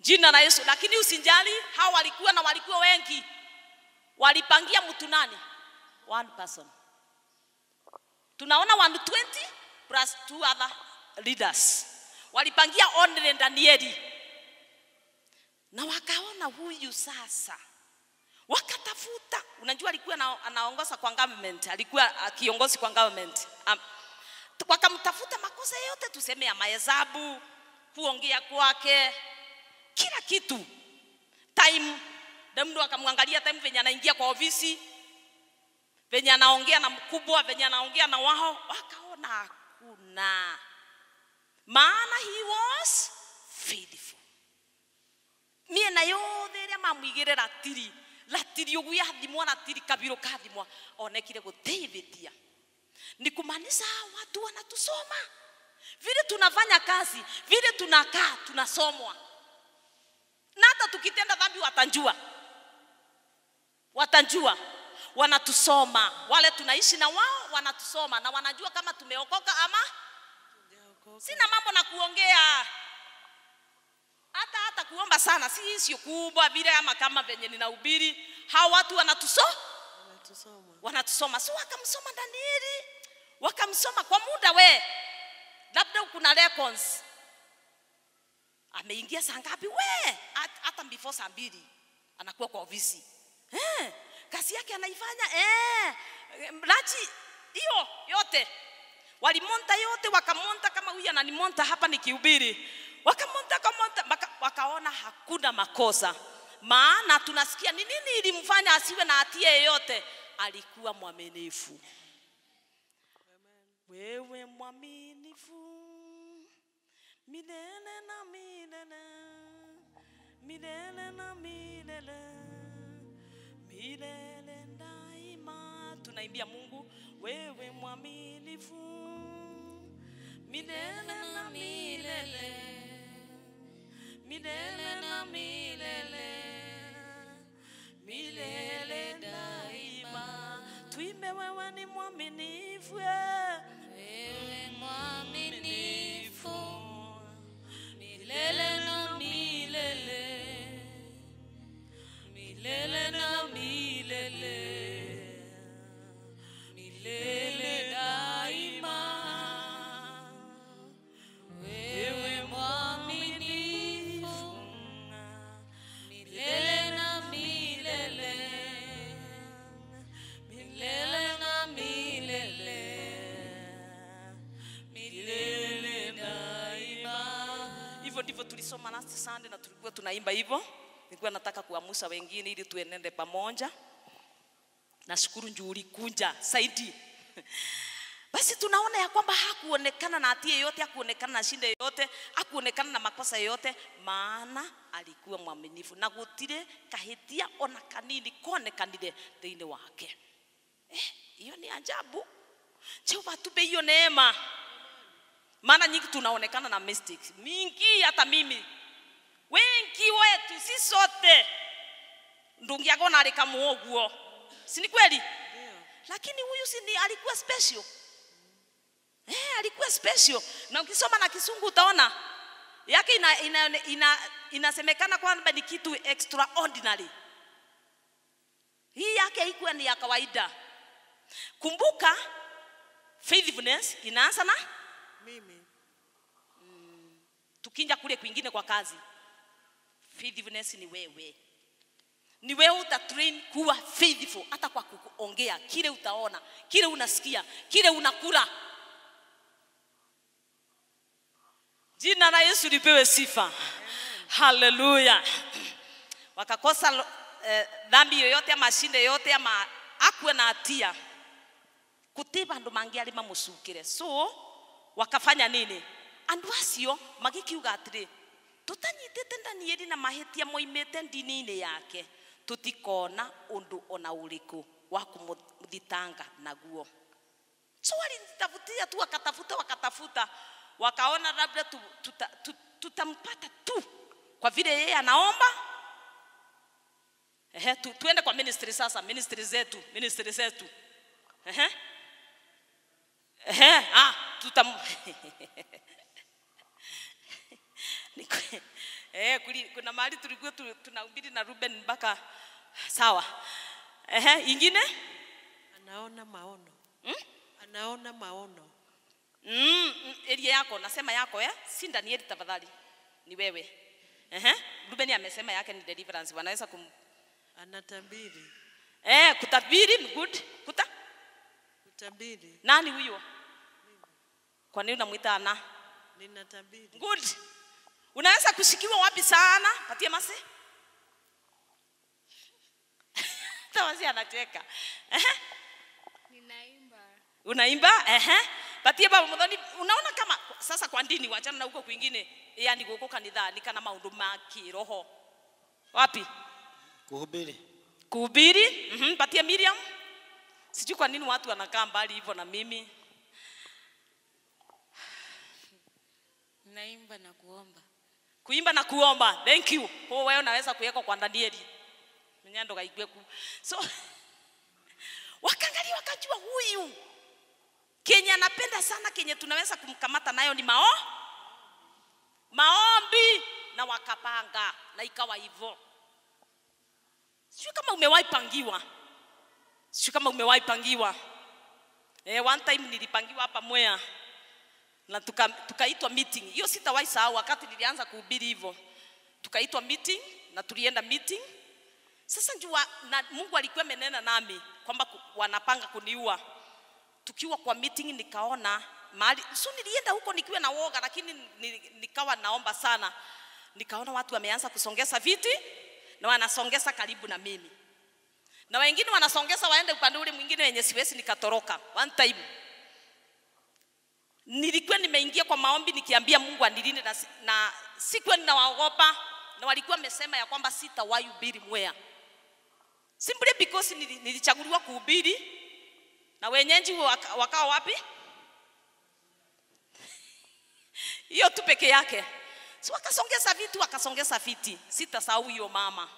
jina la Yesu, lakini usijali, hawa walikuwa na walikuwa wengi, walipangia mtu nani? one person. Tunaona 120 plus two other leaders walipangia Ondile na Danieli, na wakaona huyu sasa, wakatafuta. Unajua alikuwa na, anaongoza kwa government, alikuwa kiongozi kwa government um, wakamtafuta makosa yote, tuseme ya mahesabu, kuongea kwake, kila kitu time. Mtu akamwangalia time venye anaingia kwa ofisi venye anaongea na mkubwa, venye anaongea na wao, wakaona hakuna maana, he was faithful na yothe ria mamwigire ratiri ratiri ugu yathimwa ratiri kabiro kathimwa onekire guteithitia ni kumanisa watu wanatusoma vile tunafanya kazi vile tunakaa tunasomwa na hata tukitenda dhambi watanjua watanjua wanatusoma, wale tunaishi na wao wanatusoma na wanajua kama tumeokoka ama sina mambo na kuongea hata hata kuomba sana, si issue kubwa vile, ama kama venye ninahubiri. Hao watu wanatusoma wanatusoma, wanatusoma. si so, wakamsoma Danieli, wakamsoma kwa muda we, labda kuna records ameingia saa ngapi we, hata before saa mbili anakuwa kwa ofisi eh kazi yake anaifanya eh, lachi hiyo yote walimonta yote, wakamonta kama huyu ananimonta hapa nikihubiri, wakamonta kamonta waka, wakaona hakuna makosa, maana tunasikia ni nini ilimfanya asiwe na hatia yeyote. Alikuwa mwaminifu. Wewe mwaminifu milele na milele, milele na milele milele daima. Tunaimbia Mungu, wewe mwaminifu milele na milele, milele na milele, milele daima. Tuimbe, wewe ni mwaminifu, eh. wewe mwaminifu milele na milele na milele, milele daima. Wewe mwaminifu milele na milele, milele na milele, milele daima. Hivyo ndivyo tulisoma last Sunday na tulikuwa tunaimba hivyo nilikuwa nataka kuamusa wengine ili tuenende pamoja. Nashukuru juu ulikuja saidi. <laughs> Basi tunaona ya kwamba hakuonekana na hatia yote, hakuonekana na shida yote, hakuonekana na makosa yote, maana alikuwa mwaminifu na gutire kahitia ona kanini konekanire thiini wake. Hiyo eh, ni ajabu. Jehova atupe hiyo neema, maana nyingi tunaonekana na mistakes mingi, hata mimi wengi wetu si sote ndungiagona alikamua uguo, si ni kweli? Lakini huyu si alikuwa special eh, alikuwa special. Na ukisoma na Kisungu utaona yake ina, ina, ina, kwamba ni kitu extraordinary. Hii yake haikuwa ni ya kawaida. Kumbuka faithfulness inaanza na mimi mm, tukinja kule kwingine kwa kazi Faithfulness ni wewe, ni wewe utatrain kuwa faithful hata kwa kuongea, kile utaona, kile unasikia, kile unakula. Jina la Yesu lipewe sifa, haleluya. Wakakosa eh, dhambi yoyote ama shinde yoyote ama akwe na hatia, kutiba andu mangiarima mucukire. So wakafanya nini? Andu acio magikiuga atiri tutanyitite danieli na mahĩtia moimete ndini-inĩ yake tutikona undu ona ũrĩkũ wa kũmũthitanga naguo so walinitafutia tu wakatafuta wakatafuta wakaona labda tutampata tuta, tuta tu kwa vile yeye anaomba Ehe, tu, tuende kwa ministry sasa, ministry zetu, ministry zetu. Ehe. Ehe, ah, tutam <laughs> <laughs> eh, kuna mahali tulikuwa tunahubiri na Ruben mpaka sawa. Ehe, ingine anaona maono hmm? anaona maono mm, mm elia yako nasema yako eh? si ndani tafadhali, ni wewe ehe. Ruben amesema yake ni deliverance, wanaweza kum anatabiri eh, kutabiri good kuta kutabiri. Nani huyo? Kwa nini unamwita ana? Ninatabiri. Good unaweza kushikiwa wapi sana patie masi <laughs> tawasi anacheka ninaimba unaimba ehe patie baba muthoni unaona kama sasa kwa ndini wachana na huko kwingine yani guko ni kana maundu ma kiroho wapi kuhubiri kuhubiri mhm mm patie Miriam sijui kwa nini watu wanakaa mbali hivyo na mimi naimba na kuomba kuimba na kuomba thank you kwa wewe unaweza kuweka kwa danieli mwenyewe ndo kaikwe ku so <laughs> wakaangalia wakajua huyu kenye anapenda sana kenye tunaweza kumkamata nayo ni mao maombi na wakapanga na ikawa hivyo sio kama umewahi pangiwa sio kama umewahi pangiwa eh, one time nilipangiwa hapa mwea na tukaitwa tuka meeting. Hiyo sitawahi sahau, wakati nilianza kuhubiri hivyo tukaitwa meeting na tulienda meeting. Sasa njua, na Mungu alikuwa amenena nami kwamba wanapanga kuniua. Tukiwa kwa meeting nikaona mahali so nilienda huko nikiwa na woga, lakini nikawa naomba sana, nikaona watu wameanza kusongeza viti na wanasongeza karibu na mimi, na wengine wanasongeza waende upande ule mwingine wenye siwezi nikatoroka one time nilikuwa nimeingia kwa maombi nikiambia Mungu anilinde na, na sikuwa ninawaogopa na walikuwa wamesema ya kwamba sitawahi hubiri Mwea simply because nilichaguliwa kuhubiri na wenyeji wakawa wapi? <laughs> Hiyo tu peke yake. Si wakasongeza vitu, wakasongeza viti. Sitasahau hiyo mama.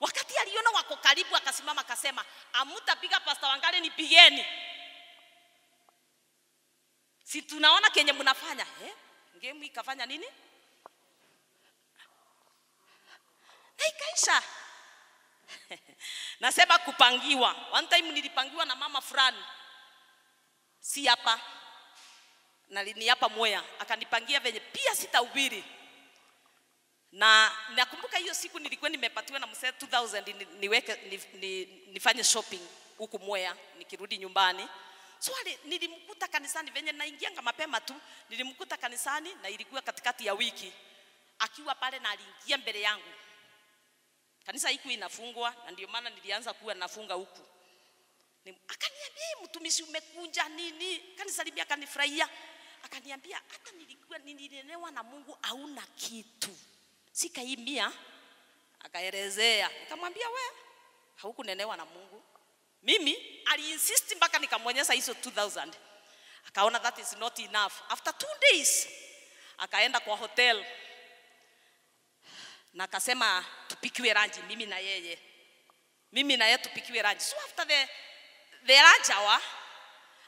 Wakati aliona wako karibu, akasimama akasema, amutapiga pasta wangale nipigeni si tunaona kenye mnafanya eh? ngemu ikafanya nini na ikaisha <laughs> nasema kupangiwa. One time nilipangiwa na mama fulani, si hapa na ni hapa Mwea, akanipangia venye pia sitahubiri na nakumbuka hiyo siku nilikuwa nimepatiwa na mzee 2000 niweke ni, ni, nifanye shopping huku Mwea nikirudi nyumbani Swali nilimkuta kanisani venye naingianga mapema tu, nilimkuta kanisani na ilikuwa katikati ya wiki, akiwa pale na aliingia mbele yangu. Kanisa iku inafungwa na ndio maana nilianza kuwa nafunga huku. Akaniambia, mtumishi, umekunja nini? Kanisa libia, kanifurahia akaniambia, hata nilikuwa nilielewa na Mungu hauna kitu, sikaimia. Akaelezea, nikamwambia we, haukunenewa na Mungu mimi aliinsisti mpaka nikamwonyesha hizo 2000 akaona that is not enough after two days akaenda kwa hotel na akasema tupikiwe ranji mimi na yeye mimi na yeye tupikiwe ranji so after the, the lunch hour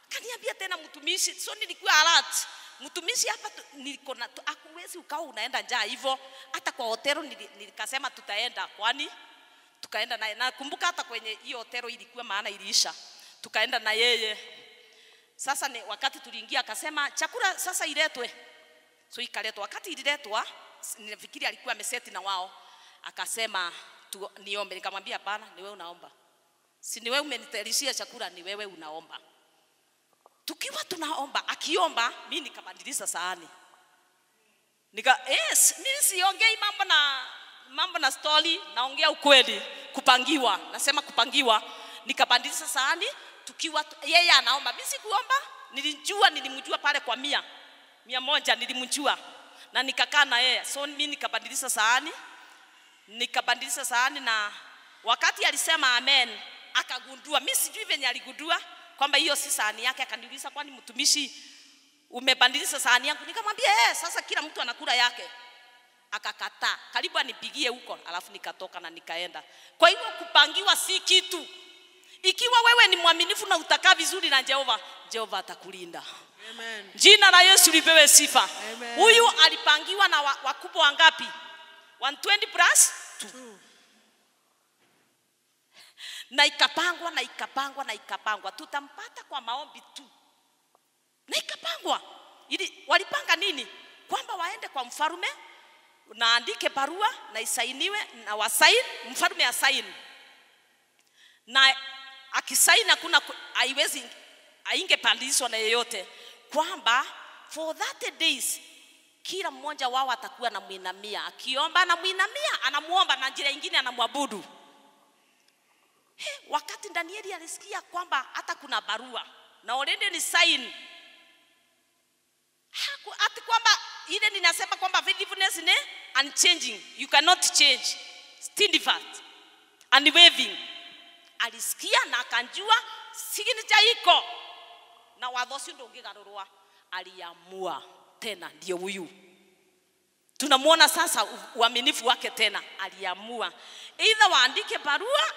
kaniambia tena mtumishi so nilikuwa alert mtumishi hapa niko na akuwezi ukao unaenda njaa hivyo hata kwa hotel nilikasema tutaenda kwani tukaenda naye. Nakumbuka hata kwenye hiyo hotelo ilikuwa maana iliisha, tukaenda na yeye. Sasa ni wakati tuliingia, akasema chakula sasa iletwe, so ikaletwa. Wakati ililetwa, nafikiri alikuwa ameseti na wao, akasema tu, niombe. Nikamwambia hapana, ni wewe unaomba, si ni wewe umenitayarishia chakula, ni wewe unaomba. Tukiwa tunaomba, akiomba, mimi nikabadilisha sahani nika yes, mimi siongei mambo na mambo na stori, naongea ukweli. Kupangiwa, nasema kupangiwa, nikapandisha sahani tukiwa yeye anaomba, mimi sikuomba, nilijua, nilimjua pale kwa mia mia moja nilimjua na nikakaa na yeye, so mimi nikabadilisha sahani, nikabadilisha sahani, na wakati alisema amen, akagundua, mimi sijui venye aligundua kwamba hiyo si sahani yake. Akaniuliza, kwani mtumishi, umebadilisha sahani yangu? Nikamwambia eh, sasa kila mtu anakula yake akakataa, karibu anipigie huko, alafu nikatoka na nikaenda. Kwa hivyo kupangiwa si kitu. Ikiwa wewe ni mwaminifu na utakaa vizuri na Jehova, Jehova atakulinda. Amen. Jina la Yesu lipewe sifa. Huyu alipangiwa na wakubwa wa wangapi? 120 plus 2 na ikapangwa na ikapangwa na ikapangwa, tutampata kwa maombi tu, na ikapangwa. Ili walipanga nini? Kwamba waende kwa mfarume naandike barua na isainiwe na wasaini, mfalme asaini, na akisaini hakuna haiwezi aingepandishwa na yeyote, kwamba for that days kila mmoja wao atakuwa mwinamia akiomba mwinamia anamuomba na njira ingine anamwabudu. He, wakati Danieli alisikia kwamba hata kuna barua na already ni sign, ati kwamba ile ninasema kwamba forgiveness ni unchanging, you cannot change, steadfast, unwavering. Alisikia na akanjua signature iko na watho ũcio ndũngĩgarũrwa. Aliamua tena, ndio huyu tunamuona sasa uaminifu wake tena. Aliamua either waandike barua,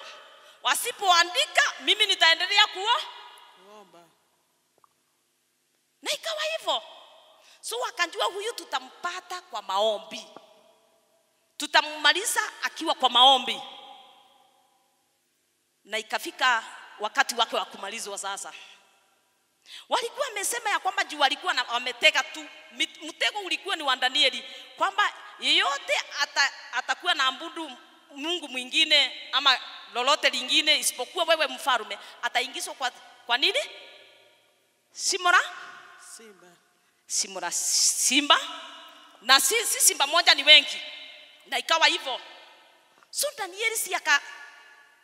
wasipoandika mimi nitaendelea kuomba, na ikawa hivyo. So wakajua huyu tutampata kwa maombi, tutammaliza akiwa kwa maombi. Na ikafika wakati wake wa kumalizwa sasa. Walikuwa wamesema ya kwamba juu walikuwa wametega tu, mtego ulikuwa ni wa Danieli kwamba yeyote ata, atakuwa na mbudu Mungu mwingine ama lolote lingine isipokuwa wewe mfarume ataingizwa kwa, kwa nini simora simba simura simba na sisi simba moja ni wengi, na ikawa hivyo. So Danieli si aka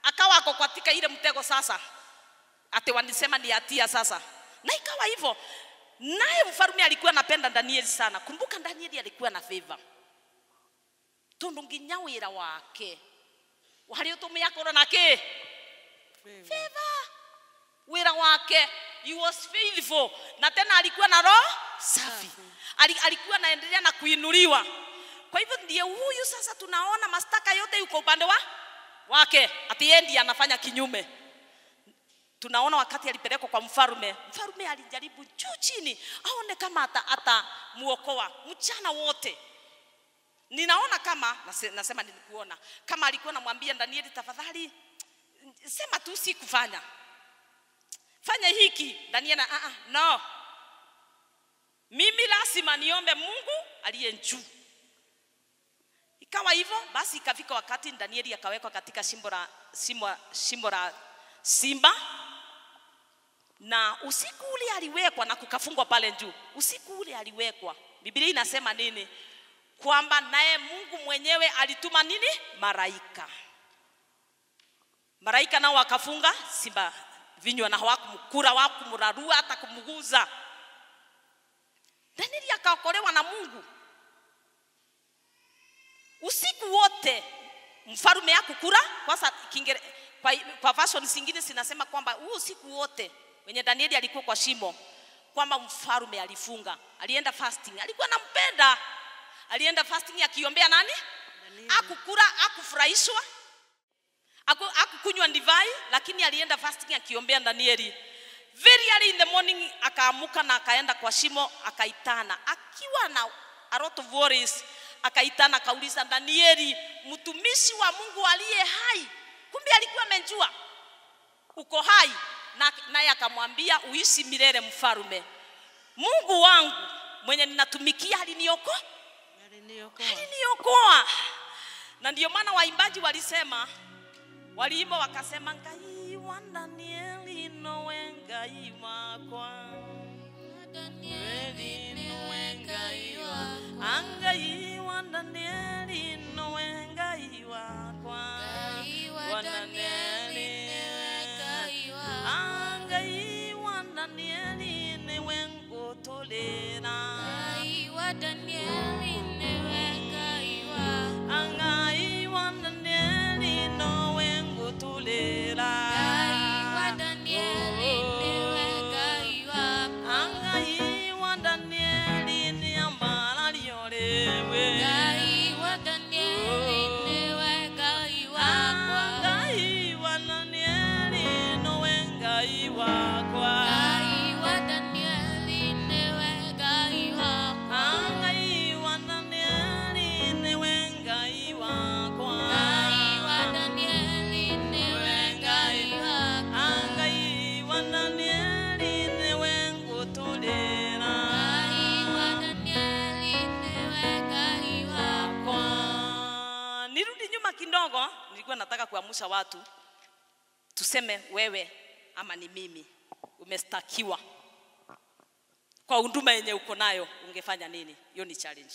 akawa ako katika ile mtego sasa, ati wanisema ni atia sasa, na ikawa hivyo. Naye mfarume alikuwa anapenda Danieli sana. Kumbuka Danieli alikuwa na favor tondu nginya wira wake wari utumiakorwo na ki favor wira wake he was faithful na tena alikuwa na roho safi alikuwa anaendelea na kuinuliwa kwa hivyo ndiye huyu sasa tunaona mastaka yote yuko upande wa wake atiendi anafanya kinyume tunaona wakati alipelekwa kwa mfarume mfarume alijaribu juu chini aone kama atamuokoa ata mchana wote ninaona kama nasema nilikuona kama alikuwa namwambia danieli tafadhali sema tu sikufanya fanya hiki Daniela, ah, ah, no, mimi lazima niombe Mungu aliye juu. Ikawa hivyo basi, ikafika wakati Danieli akawekwa katika shimbo la la simba, na usiku ule aliwekwa na kukafungwa pale juu. Usiku ule aliwekwa, Biblia inasema nini? Kwamba naye Mungu mwenyewe alituma nini? maraika maraika nao wakafunga simba vinywa na hawakumkura wakumrarua hata kumguza Danieli akaokolewa na Mungu. Usiku wote mfarume akukura kwanza, kingere, kwa, kwa version zingine zinasema kwamba huu usiku wote wenye Danieli alikuwa kwa shimo, kwamba mfarume alifunga, alienda fasting, alikuwa nampenda, alienda fasting akiombea nani, akukura, akufurahishwa Akukunywa divai, lakini alienda fasting akiombea Danieli. Very early in the morning akaamuka na akaenda kwa shimo akaitana, akiwa na a lot of worries. Akaitana akauliza, Danieli mtumishi wa Mungu aliye hai, kumbe alikuwa amejua uko hai, naye akamwambia uishi milele mfarume. Mungu wangu mwenye ninatumikia aliniokoa, aliniokoa. Na ndio maana waimbaji walisema walimba wakasema ngai wa danieli nowe ngai wakwa danieli nowe ngai wa ngai wa danieli nowe ngai wakwa wa danieli ngai wa danieli newe ngutulira ngai wa danieli watu tuseme wewe ama ni mimi umestakiwa kwa huduma yenye uko nayo ungefanya nini? Hiyo ni challenge.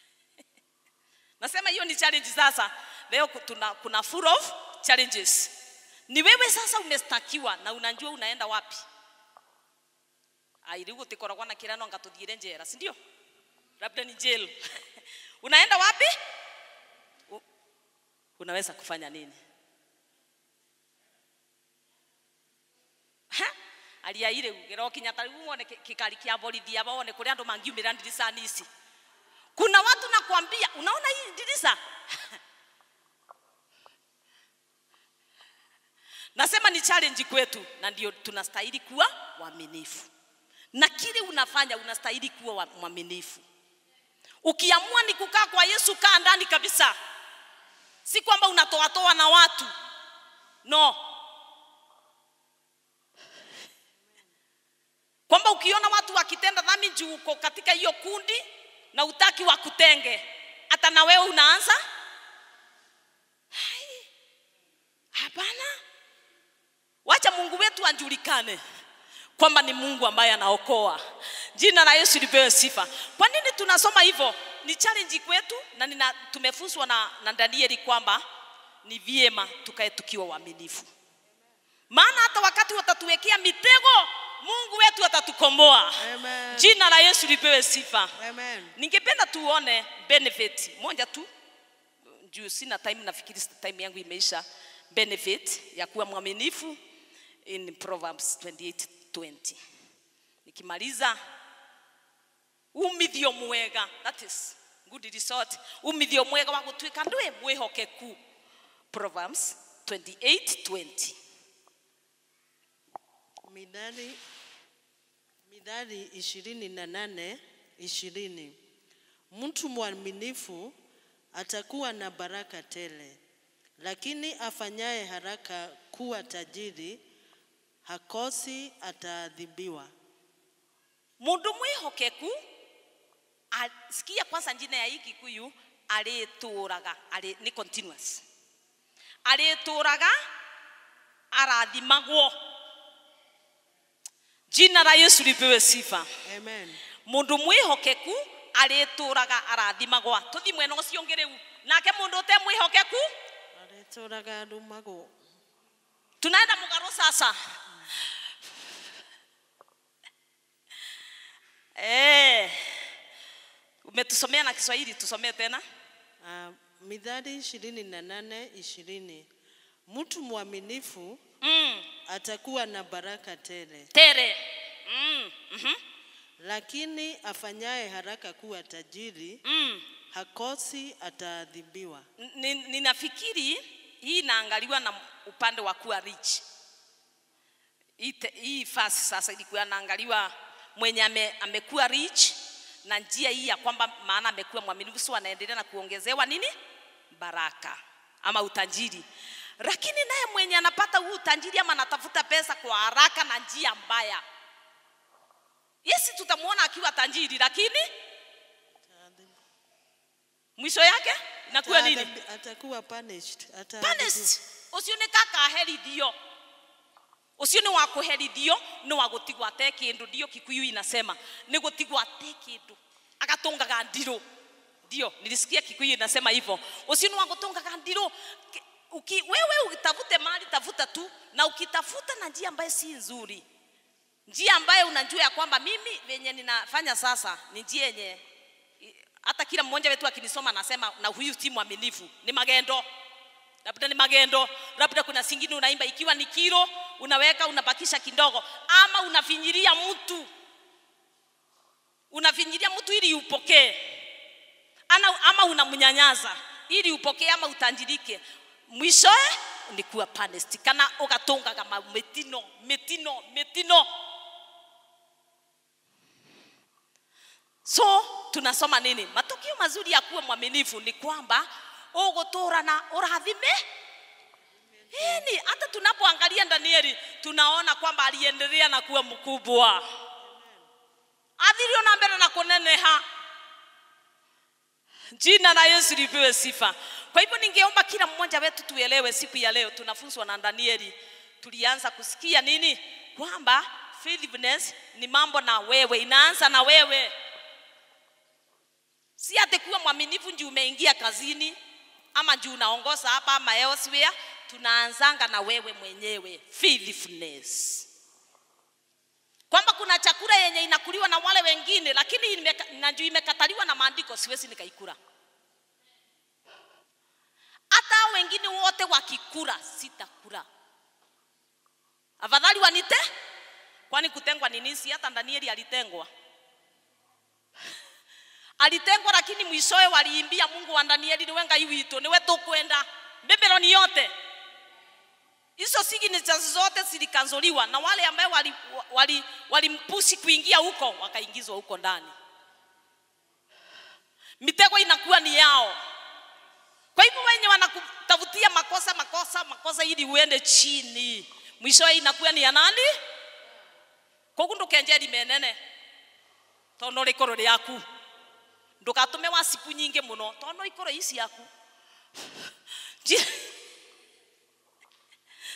<laughs> Nasema hiyo ni challenge. Sasa leo tuna, kuna full of challenges. Ni wewe sasa umestakiwa na unajua unaenda wapi. Airi gutikoragwa na kirano ngatuthiire njera, si ndio? Labda ni jail. <laughs> unaenda wapi? unaweza kufanya nini? aria ire ugirokinya ta riu muone kikari kia borithia wone kuri andu mangiumira ndirisa nisi kuna watu nakwambia unaona hii ndirisa <laughs> nasema ni challenge kwetu na ndio tunastahili kuwa waaminifu na kile unafanya unastahili kuwa waaminifu ukiamua ni kukaa kwa yesu kaa ndani kabisa si kwamba unatoatoa na watu no kwamba ukiona watu wakitenda dhambi juu uko katika hiyo kundi na utaki wa kutenge hata na wewe unaanza hapana wacha mungu wetu anjulikane kwamba ni mungu ambaye anaokoa jina la yesu lipewe sifa kwa nini tunasoma hivyo ni challenge kwetu na nina, tumefuswa na, na Danieli kwamba ni vyema tukae tukiwa waaminifu, maana hata wakati watatuwekea mitego Mungu wetu atatukomboa. Amen. Jina la Yesu lipewe sifa. Amen. Ningependa tuone benefit moja tu juu sina time, nafikiri time yangu imeisha. Benefit ya kuwa mwaminifu in Proverbs 28:20. Nikimaliza umithio mwega that is good resort umithio mwega wa gutuika ndwe mwihokeku proverbs 28:20 midhali midhali 28 20 mtu mwaminifu atakuwa na baraka tele lakini afanyaye haraka kuwa tajiri hakosi ataadhibiwa mundu mwihokeku sikia kwanza njine ya hiki igikuyu arituraga ari ni continuous arituraga arathimagwo jina la yesu lipewe sifa amen mundu mwihokeku arituraga arathimagwa tuthi mwena ucio ungi riu nake mundu ute mwihokeku arituraga arumagwo tunaenda mugaro sasa mm. eh hey umetusomea na Kiswahili, tusomee tena. Uh, Mithali ishirini na nane ishirini mtu mwaminifu mm. atakuwa na baraka tele tele. Mm. Mm-hmm. Lakini afanyaye haraka kuwa tajiri mm. hakosi ataadhibiwa. Ninafikiri hii inaangaliwa na upande wa kuwa rich. Hii, fasi sasa ilikuwa inaangaliwa mwenye ame, amekuwa rich na njia hii ya kwamba maana amekuwa mwaminifu, si anaendelea na kuongezewa nini, baraka ama utajiri. Lakini naye mwenye anapata huu utajiri ama anatafuta pesa kwa haraka na njia mbaya, yesi tutamwona akiwa tajiri, lakini mwisho yake inakuwa nini? Atakuwa punished, punished. Usione kaka heri dio ucio ni wa kuherithio ni wa gutigwa te kindu ndio kikuyu inasema ni gutigwa te kindu agatungaga ndiru ndio nilisikia kikuyu inasema hivyo ucio ni wa gutungaga ndiru uki, wewe utafute mali tafuta tu na ukitafuta na njia ambayo si nzuri njia ambayo unajua ya kwamba mimi venye ninafanya sasa ni njia yenye hata kila mmoja wetu akinisoma anasema na huyu timu mwaminifu ni magendo labda ni magendo labda kuna singine unaimba ikiwa ni kilo unaweka unabakisha kidogo ama unafinyiria mtu unafinyiria mtu ili upokee ama unamnyanyaza ili upokee ama utanjirike Mwisho ni kuwa punished kana ugatungaga metino metino metino so tunasoma nini Matukio mazuri ya kuwa mwaminifu ni kwamba na urathime ini hata tunapoangalia Danieli tunaona kwamba aliendelea na kuwa mkubwa, adhirio na mbele na kuneneha. Jina la Yesu lipewe sifa. Kwa hivyo ningeomba kila mmoja wetu tuelewe siku ya leo, tunafunzwa na Danieli. Tulianza kusikia nini? Kwamba faithfulness ni mambo na wewe, inaanza na wewe, si ati mwaminifu ndio umeingia kazini ama juu unaongoza hapa ama elsewhere, tunaanzanga na wewe mwenyewe faithfulness, kwamba kuna chakula yenye inakuliwa na wale wengine, lakini imeka, imekataliwa na maandiko, siwezi nikaikula. Hata wengine wote wakikula, sitakula, afadhali wanite, kwani kutengwa ni nisi? Hata Danieli alitengwa alitengwa lakini mwishowe waliimbia Mungu wa Danieli, ni wenga witu, ni wetu kwenda ni yote hizo signatures zote zilikanzoliwa na wale ambao walimpushi wali, wali, wali kuingia huko wakaingizwa huko ndani. Mitego inakuwa ni yao. Kwa hivyo wenye wanakutafutia makosa makosa makosa ili uende chini, mwisho inakuwa ni ya nani? kwa Kogu ndukenjeri menene tondu rikoro riaku wa siku nyingi muno tondu no ikoro isi yaku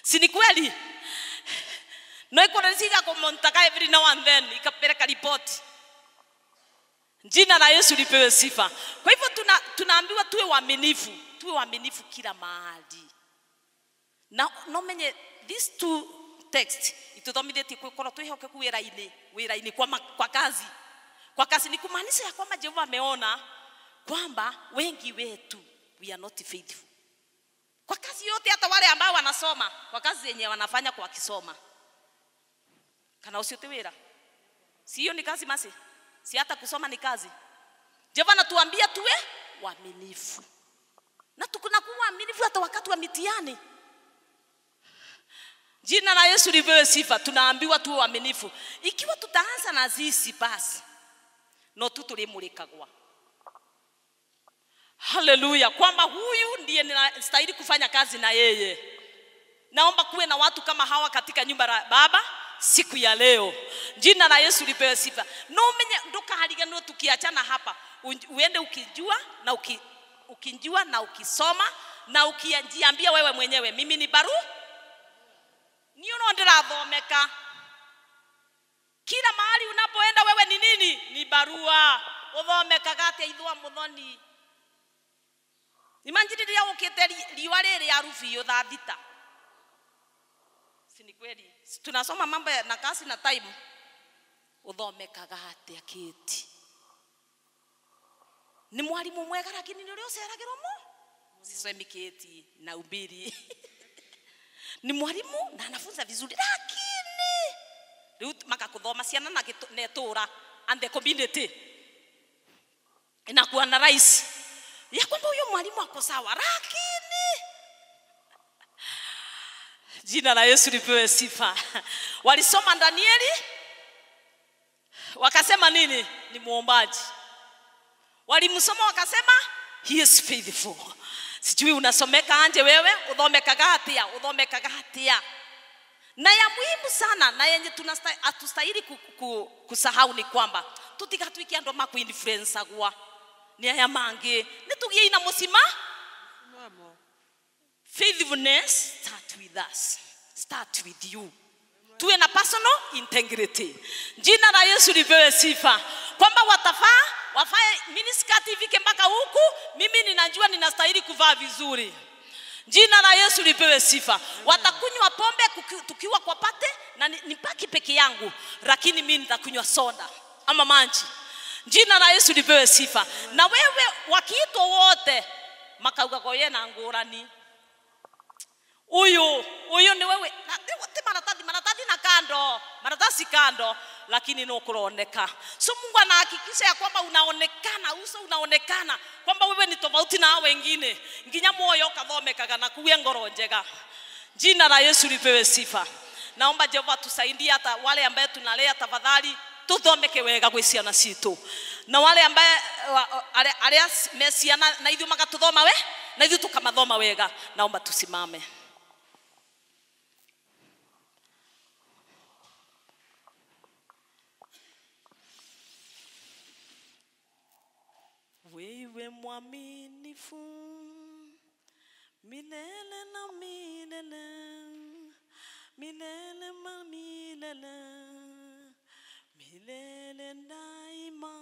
si kweli no ikoro isi ici ikakumontaka every now and then ikapeleka ripoti jina la yesu lipewe sifa kwa hivyo tuna, tunaambiwa tuwe waaminifu tuwe waaminifu kila mahali na no menye these two text ituthomithetie kwikorwo twihokeku wira-ini wira-ini kwa, ma, kwa kazi kwa kasi ni kumaanisha ya kwamba Jehova ameona kwamba wengi wetu we are not faithful kwa kazi yote, hata wale ambao wanasoma kwa kazi yenye wanafanya kwa kisoma kana usiote wira, si hiyo ni kazi masi, si hata kusoma ni kazi. Jehova anatuambia tuwe waaminifu na tunakuwa waaminifu hata wakati wa mitiani Jina la Yesu lipewe sifa. Tunaambiwa tuwe waaminifu. Ikiwa tutaanza na zisi basi no tu tulimurikagwa haleluya kwamba huyu ndiye ninastahili kufanya kazi na yeye naomba kuwe na watu kama hawa katika nyumba la baba siku ya leo jina la yesu lipewe sifa nomenye ndukahariganwo tukiachana hapa uende ukijua na uki, ukijua na ukisoma na ukijiambia wewe mwenyewe mimi ni baru niuno ndirathomeka kila mahali unapoenda wewe ni nini? Ni barua uthomekaga atia ithwa muthoni imanjiri riria ukite riua riri aru biu thaa thita ni kweli tunasoma mambo na kasi na time uthomekaga atia kiti ni mwarimu mwega lakini ni uria uceragirwo mu musisome kiti na ubiri <laughs> ni mwarimu na anafunza vizuri lakini riu makakuthoma ciana na itura and the community inakuwa na rais ya kwamba huyo mwalimu ako sawa, lakini jina la Yesu lipewe sifa. Walisoma Danieli wakasema nini? Ni muombaji. Walimsoma wakasema he is faithful. Sijui unasomeka anje wewe, uthomekaga atia, uthomekaga atia na ya muhimu sana na yenye hatustahili kusahau ni kwamba tutigatuikia andå makuinfluensagwa nä aya mangä nä tå ina må cima faithfulness start with us start with you tuwe na personal integrity jina la yesu lipewe sifa kwamba watafaa wafae miniskati ivike mpaka huku mimi ninajua ninastahili kuvaa vizuri Jina la Yesu lipewe sifa. Watakunywa pombe tukiwa kwa pate na nipaki peke yangu, lakini mimi nitakunywa soda ama maji. Jina la Yesu lipewe sifa. Na wewe wakiitwa wote makauga goye na ngurani huyu huyu ni wewe, na eh, wote maratathi na kando maratasi kando lakini ni kuroneka so mungu anahakikisha ya kwamba unaonekana uso unaonekana kwamba wewe ni tofauti na wengine nginya moyo ukathomekaga na kuya ngoro njega jina la yesu lipewe sifa naomba jehova tusaidie hata wale ambao tunalea tafadhali tuthomeke wega gwä ciana citå na wale ambaye arä a me na ithuä magatuthoma we na ithuä tå kamathoma wega naomba tusimame Wewe mwaminifu milele na milele, milele na milele, milele daima.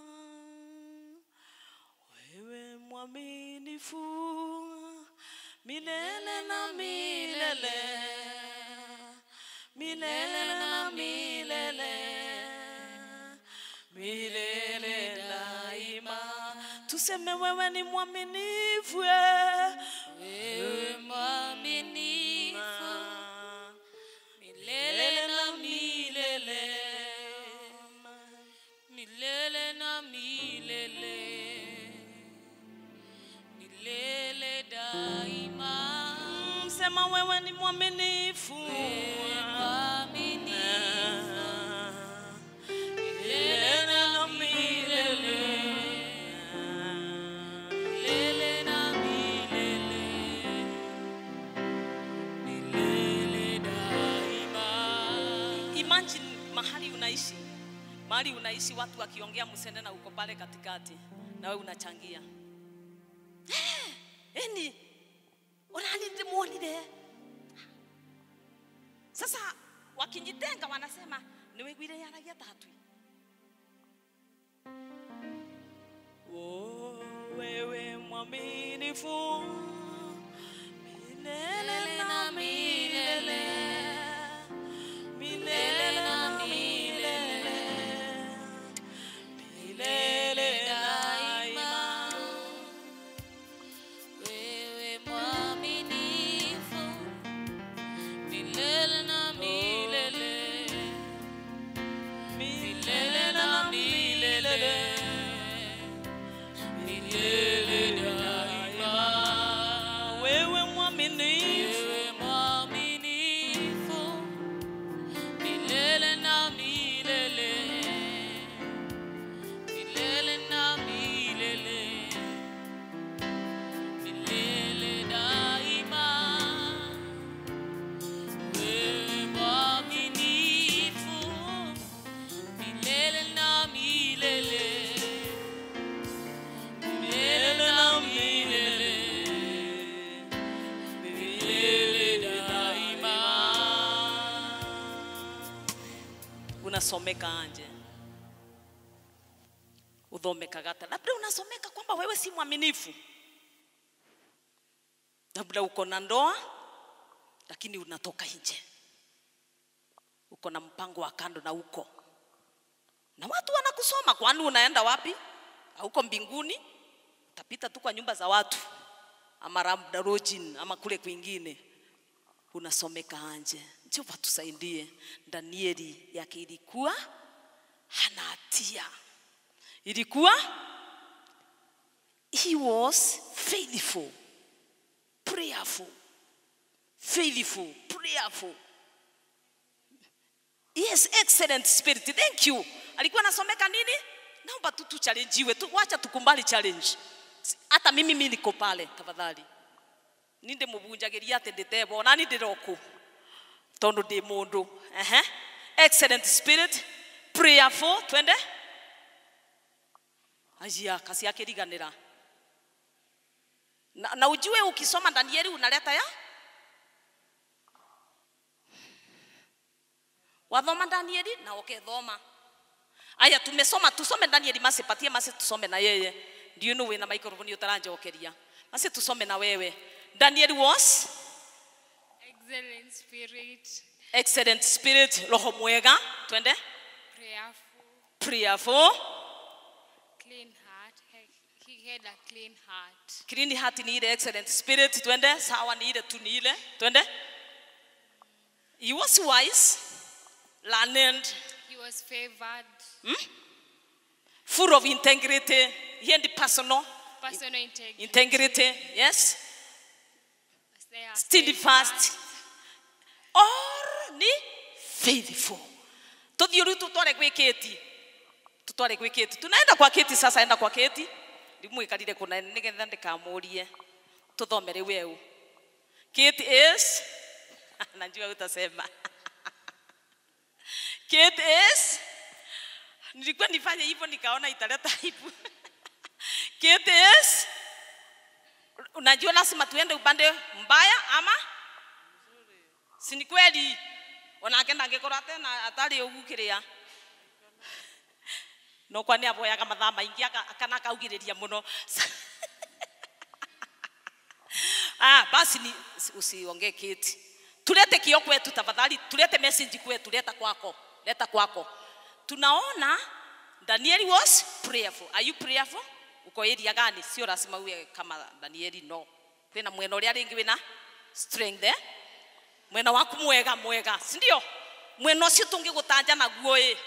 Wewe mwaminifu milele na milele, milele na milele, milele Niseme wewe ni mwaminifu. Wewe mwaminifu milele na milele, milele na milele, milele daima. Sema wewe ni mwaminifu. Wewe mahali unaishi watu wakiongea msende na uko pale katikati na wewe unachangia <gasps> yani unani ndimuonire sasa wakijitenga wanasema niwigwire yaragia tatu oh, wewe mwaminifu milele na mimi unasomeka nje udhomekaga hata labda unasomeka kwamba wewe si mwaminifu labda uko na ndoa lakini unatoka nje uko na mpango wa kando na uko na watu wanakusoma kwani unaenda wapi auko mbinguni utapita tu kwa nyumba za watu ama labda ama kule kwingine unasomeka anje. Jehova tusaidie. Danieli yake ilikuwa hana ilikuwa he was faithful, prayerful, faithful, prayerful. Yes, excellent spirit. Thank you. Alikuwa anasomeka nini? Naomba tu tuchallenjiwe tu, wacha tukumbali challenge. Hata mimi mimi niko pale, tafadhali ni ndä må bunjagä atä ndä tebo ona ni ndä roku tondå ndä må ndå excellent spirit twende ajia kasi akä riganä ra na, å ujue ukisoma danieli unaleta ya wathoma danieri na ukethoma aya tumesoma tusome danieli masipatie masi tusome na yeye ndio nuwe na maikrofoni utaranjokeria masi tusome na wewe Daniel was? Excellent spirit. Excellent spirit. Roho mwega. Twende. Prayerful. Prayerful. Clean heart. He had a clean heart. Clean heart ni ile excellent spirit. Twende. Sawa needed to kneel. Twende. He was wise. Learned. He was favored. Hmm? Full of integrity. He had personal. Personal integrity. Integrity. Yes. steadfast or ni faithful tuthiä rä u tå tware gwä kä ti tunaenda kwa käti sasa enda kwa käti ndimwä kuna kå nene nä getha ndä kamå rie tå is najua utasema Kate is nilikuwa nifanye hivyo nikaona italeta aibu. Kate is unajua lazima tuende upande mbaya ama si ni kweli onake ndangäkorwo atä na atarä å no kwa nä aboyaga mathaa maingä kana akaugä muno <laughs> ah basi ni basi usiongee kiti tulete kio kwetu tafadhali tulete message kwetu leta kwako leta kwako tunaona daniel was prayerful are you prayerful uko area gani sio lazima uwe kama Danieli no tena mwena uri aringi wina strength eh mwena waku mwega mwega si ndio mwena na tungigutanja naguo i eh?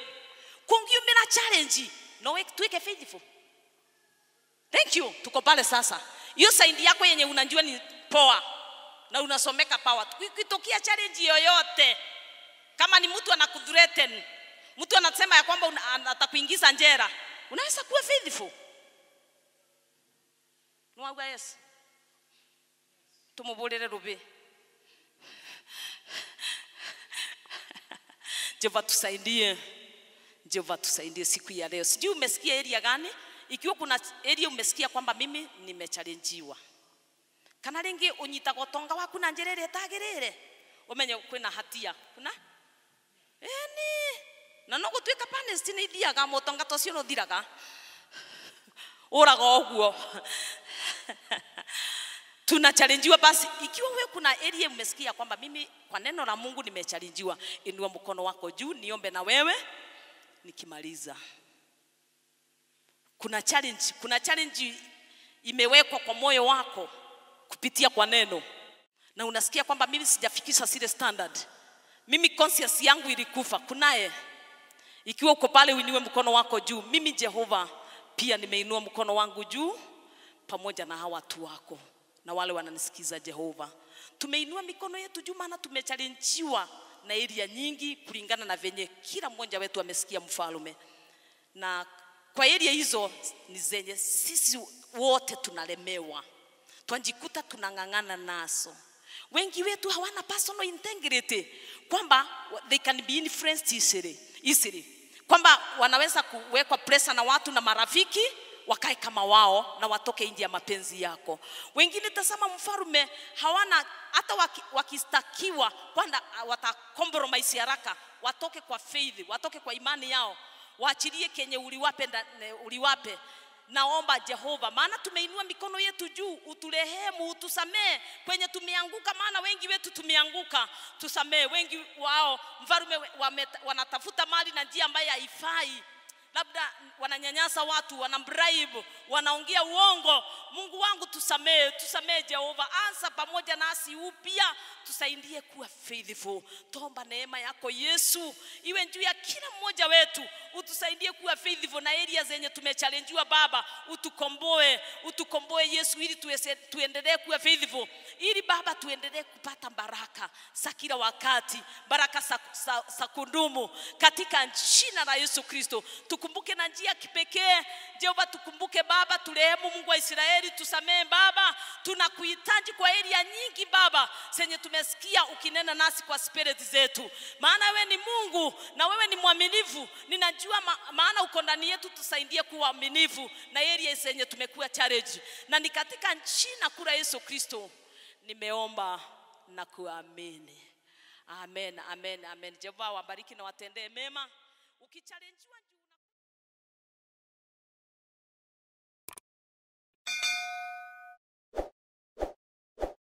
kungiumira challenge no tuike faithful thank you tuko pale sasa hiyo saindi yako yenye unajua ni poa na unasomeka power tukitokia challenge yoyote kama ni mtu anakudhureten mtu anasema ya kwamba atakuingiza njera unaweza kuwa faithful nwagwa yesu tumubulire rubi jehova tusaidie jehova tusaidie siku ya leo sijui umesikia eria gani ikiwa kuna eria umesikia kwamba mimi nimechalenjiwa kana ringi unyitaga utonga waku na njira iria itagirire umenye kwina hatia kuna eni na nogå tuä ka nä ithiaga mutonga å thiraga å raga å guo <laughs> tunachalenjiwa basi. Ikiwa wewe kuna area umesikia kwamba mimi kwa neno la Mungu nimechalenjiwa, inua mkono wako juu, niombe na wewe nikimaliza. Kuna challenge, kuna challenge imewekwa kwa moyo wako kupitia kwa neno, na unasikia kwamba mimi sijafikisha zile standard, mimi conscience yangu ilikufa. Kunaye, ikiwa uko pale, uinue mkono wako juu. Mimi Jehova pia nimeinua mkono wangu juu pamoja na hawa watu wako na wale wananisikiza Jehova. Tumeinua mikono yetu juu, maana tumechalenjiwa na eria nyingi kulingana na venye kila mmoja wetu amesikia mfalme, na kwa eria hizo ni zenye sisi wote tunalemewa, twajikuta tunang'ang'ana naso Wengi wetu hawana personal integrity, kwamba they can be influenced easily, easily. kwamba wanaweza kuwekwa pressure na watu na marafiki wakae kama wao na watoke nje ya mapenzi yako. Wengine tasama, mfarume hawana hata waki, wakistakiwa kwanda ah, watakompromise haraka, watoke kwa faith, watoke kwa imani yao, waachilie kenye uliwape, uliwape naomba Jehova, maana tumeinua mikono yetu juu, uturehemu, utusamee kwenye tumeanguka, maana wengi wetu tumeanguka. Tusamee wengi wao, mfarume wanatafuta mali na njia ambayo haifai labda wananyanyasa watu, wanambribe, wanaongea uongo. Mungu wangu, tusamee, tusamee Jehova, ansa pamoja nasi upya, tusaidie kuwa faithful. tomba neema yako Yesu iwe juu ya kila mmoja wetu, utusaidie kuwa faithful na area zenye tumechallengewa. Baba, utukomboe, utukomboe Yesu, ili tuendelee kuwa faithful, ili Baba tuendelee kupata baraka za kila wakati, baraka za kudumu katika jina la Yesu Kristo tuku tukumbuke na njia kipekee. Jehova, tukumbuke Baba, turehemu Mungu wa Israeli, tusamehe Baba, tunakuhitaji kwa eria nyingi Baba zenye tumesikia ukinena nasi kwa spirit zetu, maana wewe ni Mungu na wewe ni mwaminifu. Ninajua ma maana uko ndani yetu, tusaidie kuwa waaminifu na eria zenye tumekuwa challenge, na ni katika jina kura Yesu Kristo nimeomba na kuamini. Amen, amen, amen. Jehova wabariki na watendee mema. Ukichallenge